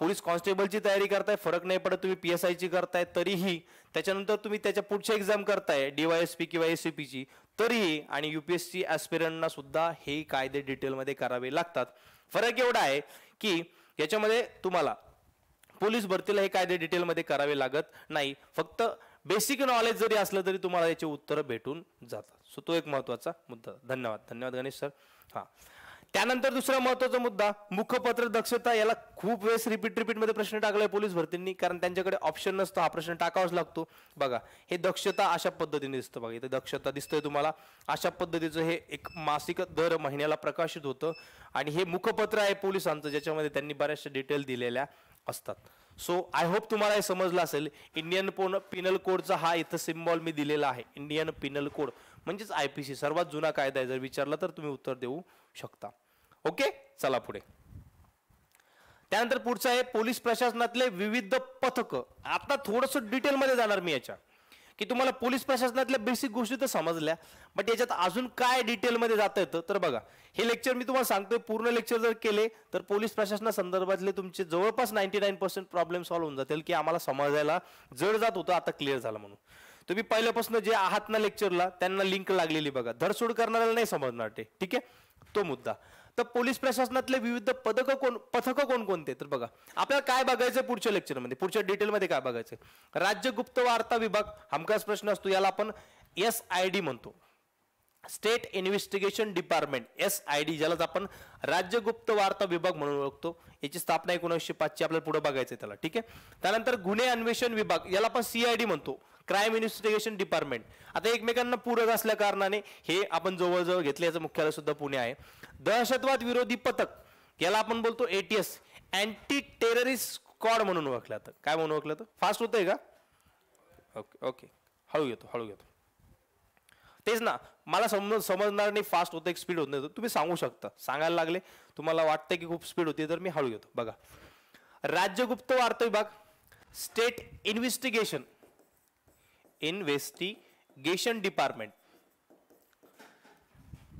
पोलीस कॉन्स्टेबलची तयारी करताय फरक नाही पडत तुम्ही पी एस आयची करताय तरीही त्याच्यानंतर तुम्ही त्याच्या पुढच्या एक्झाम करताय डी एस पी किंवा एस सी पीची तरीही आणि यू पी एस सी सुद्धा हे कायदे डिटेलमध्ये करावे लागतात फरक एवढा आहे की याच्यामध्ये तुम्हाला पोलीस भरतीला हे कायदे डिटेलमध्ये करावे लागत नाही फक्त बेसिक नॉलेज जरी असलं तरी तुम्हाला याची उत्तरं भेटून जातात सो तो एक महत्त्वाचा मुद्दा धन्यवाद धन्यवाद गणेश सर हा त्यानंतर दुसरा महत्वाचा मुद्दा मुखपत्र दक्षता याला खूप वेळेस रिपीट रिपीटमध्ये प्रश्न टाकलाय पोलीस भरतींनी कारण त्यांच्याकडे ऑप्शन नसतो हा प्रश्न टाकावाच लागतो बघा हे दक्षता अशा पद्धतीने दिसतं बघा इथे दक्षता दिसतंय तुम्हाला अशा पद्धतीचं हे एक मासिक दर महिन्याला प्रकाशित होतं आणि हे मुखपत्र आहे पोलिसांचं ज्याच्यामध्ये त्यांनी बऱ्याचशा डिटेल दिलेल्या असतात सो आय होप तुम्हाला हे समजलं असेल इंडियन पोन पिनल कोडचा हा इथं सिम्बॉल मी दिलेला आहे इंडियन पिनल कोड म्हणजेच आय पी सी सर्वात जुना कायदा आहे जर विचारला तर तुम्ही उत्तर देऊ शकता ओके चला पुढे त्यानंतर पुढचं आहे पोलीस प्रशासनातले विविध पथक आता थोडस डिटेलमध्ये जाणार मी याच्या की तुम्हाला पोलीस प्रशासनातल्या बेसिक गोष्टी तर समजल्या बट याच्यात अजून काय डिटेलमध्ये जात येतं तर बघा हे लेक्चर मी तुम्हाला सांगतोय पूर्ण लेक्चर जर केले तर पोलीस प्रशासनासंदर्भातले तुमचे जवळपास ninety nine percent problem solve होऊन जातील की आम्हाला समजायला जड जात होतं आता क्लिअर झालं म्हणून तुम्ही पहिल्यापासून जे आहात ना लेक्चरला त्यांना लिंक लागलेली बघा धरसोड करणाऱ्याला नाही समजणार ते ठीक आहे तो मुद्दा तर पोलीस प्रशासनातले विविध पदक कोण पथकं कोणकोणते तर बघा आपल्याला काय बघायचं पुढच्या लेक्चरमध्ये पुढच्या डिटेलमध्ये काय बघायचं राज्य गुप्त वार्ता विभाग हमखास प्रश्न असतो याला आपण एस आय डी म्हणतो state investigation department S I D ज्यालाच आपण राज्य गुप्त वार्ता विभाग म्हणून ओळखतो याची स्थापना एकोणीसशे पाचची आपल्याला पुढे बघायचं त्याला ठीक आहे त्यानंतर गुन्हे अन्वेषण विभाग याला आपण सीआयडी म्हणतो क्राईम इन्व्हेस्टिगेशन डिपार्टमेंट आता एकमेकांना पूरक असल्या कारणाने हे आपण जवळजवळ घेतल्याचं मुख्यालय सुद्धा पुणे आहे दहशतवाद विरोधी पथक याला आपण बोलतो एटीएस अँटी टेररिस्ट स्क्वॉड म्हणून ओळखलं जातं काय म्हणून ओळखलं जातं फास्ट होतंय का ओके ओके हळू घेतो हळू घेतो तेच ना मला समज समजणार नाही फास्ट होतं स्पीड होत नाही तुम्ही सांगू शकता सांगायला लागले तुम्हाला वाटतं की खूप स्पीड होती तर मी हळू घेतो बघा राज्यगुप्त वार्ता विभाग स्टेट इन्व्हेस्टिगेशन इन्व्हेस्टिगेशन डिपार्टमेंट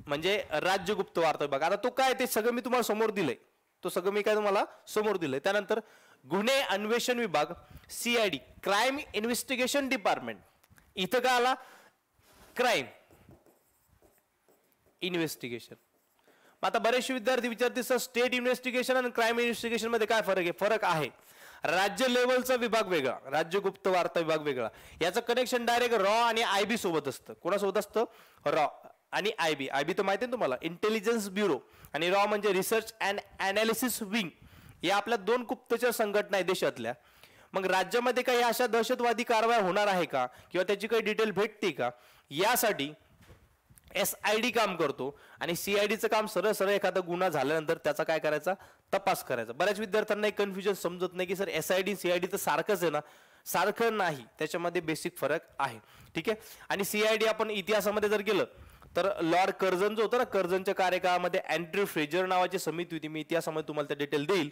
म्हणजे राज्य गुप्त वार्ता विभाग आता तो काय ते सगळं मी तुम्हाला समोर दिलंय तो सगळं मी काय तुम्हाला समोर दिलंय त्यानंतर गुन्हे अन्वेषण विभाग सीआयडी क्राईम इन्व्हेस्टिगेशन डिपार्टमेंट इथं का आला क्राईम इन्व्हेस्टिगेशन आता बरेचसे विद्यार्थी विचारतील सर स्टेट इन्व्हेस्टिगेशन आणि क्राईम इन्व्हेस्टिगेशन मध्ये काय फरक आहे फरक आहे राज्य लेवलचा विभाग वेगळा राज्य गुप्त वार्ता विभाग वेगळा याचं कनेक्शन डायरेक्ट रॉ आणि बी सोबत असतं कोणासोबत असतं रॉ आणि आयबी आयबी तर माहिती आहे तुम्हाला इंटेलिजन्स ब्युरो आणि रॉ म्हणजे रिसर्च अँड अनालिसिस विंग या आपल्या दोन गुप्तचर संघटना आहे देशातल्या मग राज्यामध्ये काही अशा दहशतवादी कारवाया होणार आहे का किंवा त्याची काही डिटेल भेटते का यासाठी एस आय डी काम करतो आणि सी आय डीचं काम सरळ सरळ एखादा गुन्हा झाल्यानंतर त्याचा काय करायचा तपास करायचा बऱ्याच विद्यार्थ्यांना एक कन्फ्युजन समजत नाही की sir S I D C I D तर सारखंच आहे ना सारखं नाही त्याच्यामध्ये बेसिक फरक आहे ठीक आहे आणि सी आय डी आपण इतिहासामध्ये जर गेलं तर लॉर्ड कर्जन जो होता ना कर्जनच्या कार्यकाळामध्ये अँड्रू फ्रेजर नावाची समिती होती मी इतिहासामध्ये तुम्हाला त्या डिटेल देईल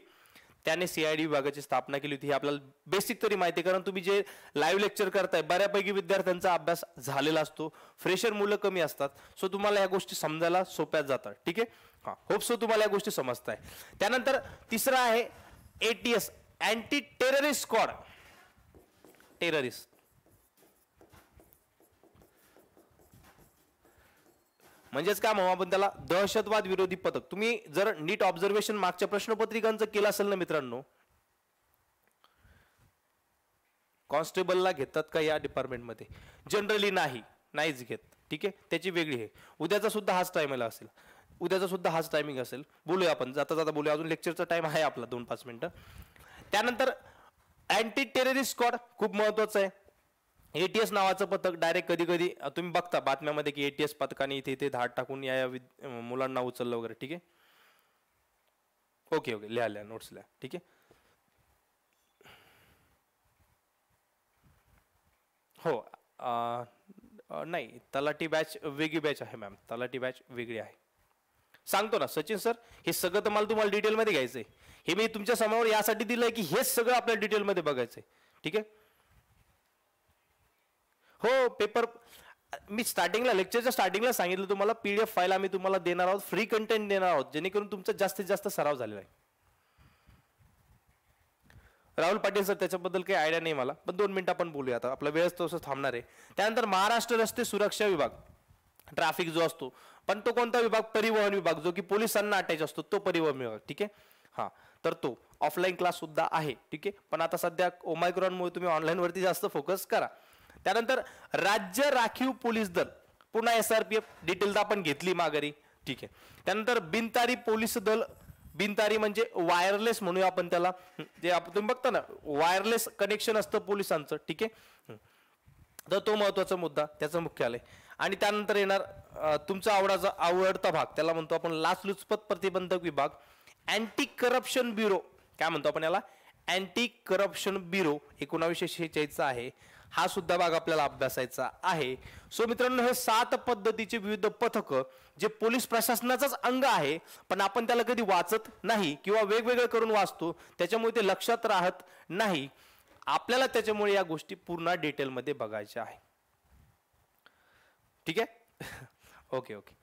त्याने सीआयडी विभागाची स्थापना केली होती हे आपल्याला बेसिक तरी माहिती कारण तुम्ही जे लाईव्ह लेक्चर करताय बऱ्यापैकी विद्यार्थ्यांचा अभ्यास झालेला असतो फ्रेशर मुलं कमी असतात सो तुम्हाला या गोष्टी समजायला सोप्या जातात ठीक आहे हा होप सो तुम्हाला या गोष्टी समजताय त्यानंतर तिसरा आहे ATS anti terrorist squad terrorist म्हणजेच काय म्हणू आपण त्याला दहशतवाद विरोधी पथक तुम्ही जर नीट ऑब्झर्वेशन मागच्या प्रश्नपत्रिकांचं केलं असेल ना मित्रांनो कॉन्स्टेबलला घेतात का या डिपार्टमेंटमध्ये जनरली नाही नाहीच घेत ठीक आहे त्याची वेगळी आहे उद्याचा सुद्धा हाच टायमिंग असेल उद्याचा सुद्धा हाच टायमिंग असेल बोलूया आपण जाता जाता बोलूया अजून लेक्चरचा टाइम आहे आपला दोन पाच मिनिटं त्यानंतर अँटी टेररिस्ट स्क्वॉड खूप महत्वाचं आहे एटीएस नावाचं पथक डायरेक्ट कधी कधी तुम्ही बघता बातम्यामध्ये की एटीएस पथकाने इथे इथे धाड टाकून या मुलांना उचललं वगैरे ठीक आहे ओके ओके लिहा लिहा नोट्स लिहा ठीक आहे हो नाही तलाठी बॅच वेगळी बॅच आहे मॅम तलाठी बॅच वेगळी आहे सांगतो ना सचिन सर हे सगळं तर मला तुम्हाला डिटेलमध्ये घ्यायचं आहे हे मी तुमच्या समोर यासाठी दिलं आहे की हे सगळं आपल्याला डिटेलमध्ये बघायचं आहे ठीक आहे हो पेपर मी स्टार्टिंगला लेक्चरच्या स्टार्टिंगला सांगितलं तुम्हाला पीडीएफ फाईल आम्ही तुम्हाला देणार आहोत फ्री कंटेंट देणार आहोत जेणेकरून तुमचा जास्तीत जास्त सराव झालेला आहे राहुल पाटील सर त्याच्याबद्दल काही आयडिया नाही मला पण दोन मिनिटं आपण बोलूया आता आपला वेळच तसं थांबणार आहे त्यानंतर महाराष्ट्र रस्ते सुरक्षा विभाग ट्रॅफिक जो असतो पण तो कोणता विभाग परिवहन विभाग जो की पोलिसांना अटॅच असतो तो परिवहन विभाग ठीक आहे हा तर तो ऑफलाईन क्लास सुद्धा आहे ठीक आहे पण आता सध्या ओमायक्रॉनमुळे तुम्ही वरती जास्त फोकस करा त्यानंतर राज्य राखीव पोलीस दल पुन्हा S R P F detail आपण घेतली माघारी ठीक आहे त्यानंतर बिनतारी पोलीस दल बिनतारी म्हणजे वायरलेस म्हणूया आपण त्याला जे तुम्ही बघता ना वायरलेस कनेक्शन असतं पोलिसांचं ठीक आहे तर तो महत्वाचा मुद्दा त्याचं मुख्यालय आणि त्यानंतर येणार तुमचा आवडाचा आवडता भाग त्याला म्हणतो आपण लाचलुचपत प्रतिबंधक विभाग अँटी करप्शन ब्युरो काय म्हणतो आपण याला अँटी करप्शन ब्युरो एकोणावीसशे शेहेचाळीसचा आहे हा सुद्धा भाग आपल्याला अभ्यासायचा आहे सो मित्रांनो हे सात पद्धतीचे विविध पथकं जे पोलीस प्रशासनाचाच अंग आहे पण आपण त्याला कधी वाचत नाही किंवा वेगवेगळं करून वाचतो त्याच्यामुळे ते लक्षात राहत नाही आपल्याला त्याच्यामुळे या गोष्टी पूर्ण डिटेलमध्ये बघायच्या आहे ठीक आहे ओके ओके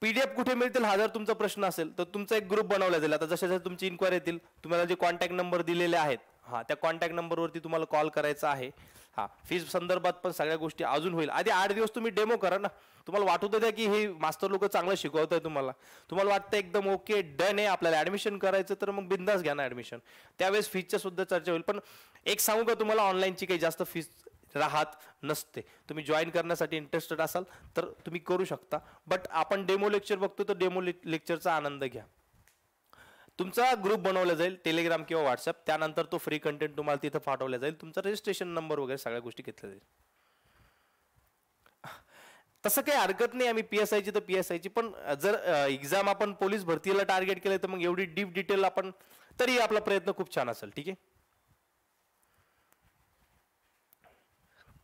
पीडीएफ कुठे मिळतील हा जर तुमचा प्रश्न असेल तर तुमचा एक ग्रुप बनवला जाईल आता जसे जसे तुमची इन्क्वायरी येतील तुम्हाला जे कॉन्टॅक्ट नंबर दिलेले आहेत हा त्या कॉन्टॅक्ट नंबरवरती तुम्हाला कॉल करायचा आहे हा फीज संदर्भात पण सगळ्या गोष्टी अजून होईल आधी आठ दिवस तुम्ही डेमो करा ना तुम्हाला वाटू द्या की हे मास्तर लोक चांगलं शिकवत आहे तुम्हाला तुम्हाला वाटतं एकदम ओके डन आहे आपल्याला ॲडमिशन करायचं तर मग बिंदास घ्या ना ॲडमिशन त्यावेळेस फीजच्या सुद्धा चर्चा होईल पण एक सांगू का तुम्हाला ऑनलाईनची काही जास्त फीज राहत नसते तुम्ही जॉईन करण्यासाठी इंटरेस्टेड असाल तर तुम्ही करू शकता बट आपण डेमो लेक्चर बघतो तर डेमो लेक्चरचा आनंद घ्या तुमचा ग्रुप बनवला जाईल टेलिग्राम किंवा व्हॉट्सअप त्यानंतर तो फ्री कंटेंट तुम्हाला तिथं पाठवला जाईल तुमचा रजिस्ट्रेशन नंबर वगैरे सगळ्या गोष्टी घेतल्या जाईल तसं काही हरकत नाही आम्ही पी एस आयची तर पी एस आयची पण जर एक्झाम आपण पोलीस भरतीला टार्गेट केलं तर मग एवढी डीप डिटेल आपण तरी आपला प्रयत्न खूप छान असेल ठीक आहे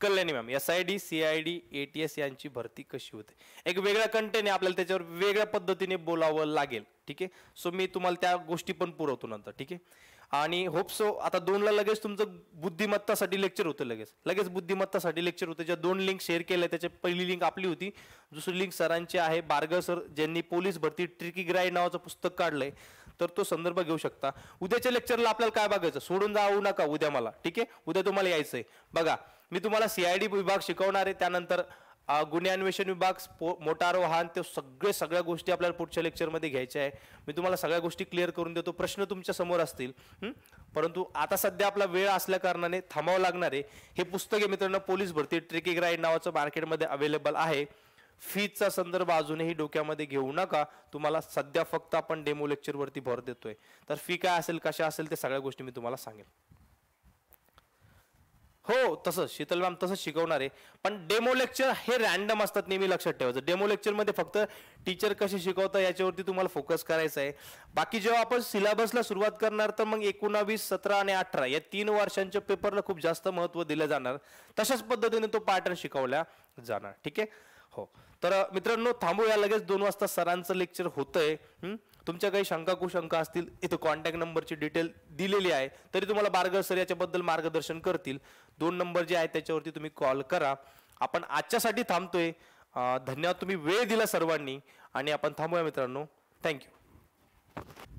Kalyani ma'am S I D C I D A T S यांची भरती कशी होते एक वेगळा कंटेंट आहे आपल्याला त्याच्यावर वेगळ्या पद्धतीने बोलावं लागेल ठीक आहे सो मी तुम्हाला त्या गोष्टी पण पुरवतो नंतर ठीक आहे आणि होप सो आता दोनला लगेच तुमचं बुद्धिमत्तासाठी लेक्चर होतं लगेच लगेच बुद्धिमत्तासाठी लेक्चर होतं ज्या दोन लिंक शेअर केल्या त्याच्या पहिली लिंक आपली होती दुसरी लिंक सरांची आहे बारगर सर ज्यांनी पोलीस भरती ट्रिकी ग्राय नावाचं पुस्तक काढलंय तर तो संदर्भ घेऊ शकता उद्याच्या लेक्चरला आपल्याला काय बघायचं सोडून जाऊ नका उद्या मला ठीक आहे उद्या तुम्हाला यायचंय बघा मी तुम्हाला डी विभाग शिकवणार आहे त्यानंतर गुन्हे अन्वेषण विभाग मोटार वाहन ते सगळे सगळ्या गोष्टी आपल्याला पुढच्या लेक्चरमध्ये घ्यायच्या आहे मी तुम्हाला सगळ्या गोष्टी क्लिअर करून देतो प्रश्न तुमच्या समोर असतील परंतु आता सध्या आपला वेळ असल्या कारणाने थांबावं लागणार आहे हे पुस्तके मित्रांनो पोलीस भरती ट्रेकिंग राईड नावाचं मार्केटमध्ये अवेलेबल आहे फीचा संदर्भ अजूनही डोक्यामध्ये घेऊ नका तुम्हाला सध्या फक्त आपण डेमो लेक्चरवरती भर देतोय तर फी काय असेल कशा असेल ते सगळ्या गोष्टी मी तुम्हाला सांगेल हो तसं शीतल मॅम तसंच शिकवणार आहे पण डेमो लेक्चर हे रॅन्डम असतात नेहमी लक्षात ठेवायचं डेमो लेक्चरमध्ये फक्त टीचर कसे शिकवतं याच्यावरती तुम्हाला फोकस करायचं आहे बाकी जेव्हा आपण सिलेबसला सुरुवात करणार तर मग एकोणावीस सतरा आणि अठरा या तीन वर्षांच्या पेपरला खूप जास्त महत्त्व दिलं जाणार तशाच पद्धतीने तो पॅटर्न शिकवला जाणार ठीक आहे हो तर मित्रांनो थांबूया लगेच दोन वाजता सरांचं लेक्चर होतंय तुमच्या काही शंका कुशंका असतील इथं कॉन्टॅक्ट नंबरची डिटेल दिलेली आहे तरी तुम्हाला बार्गर सर याच्याबद्दल मार्गदर्शन करतील दोन नंबर जे आहेत त्याच्यावरती तुम्ही कॉल करा आपण आजच्यासाठी थांबतोय धन्यवाद तुम्ही वेळ दिला सर्वांनी आणि आपण थांबूया मित्रांनो थँक्यू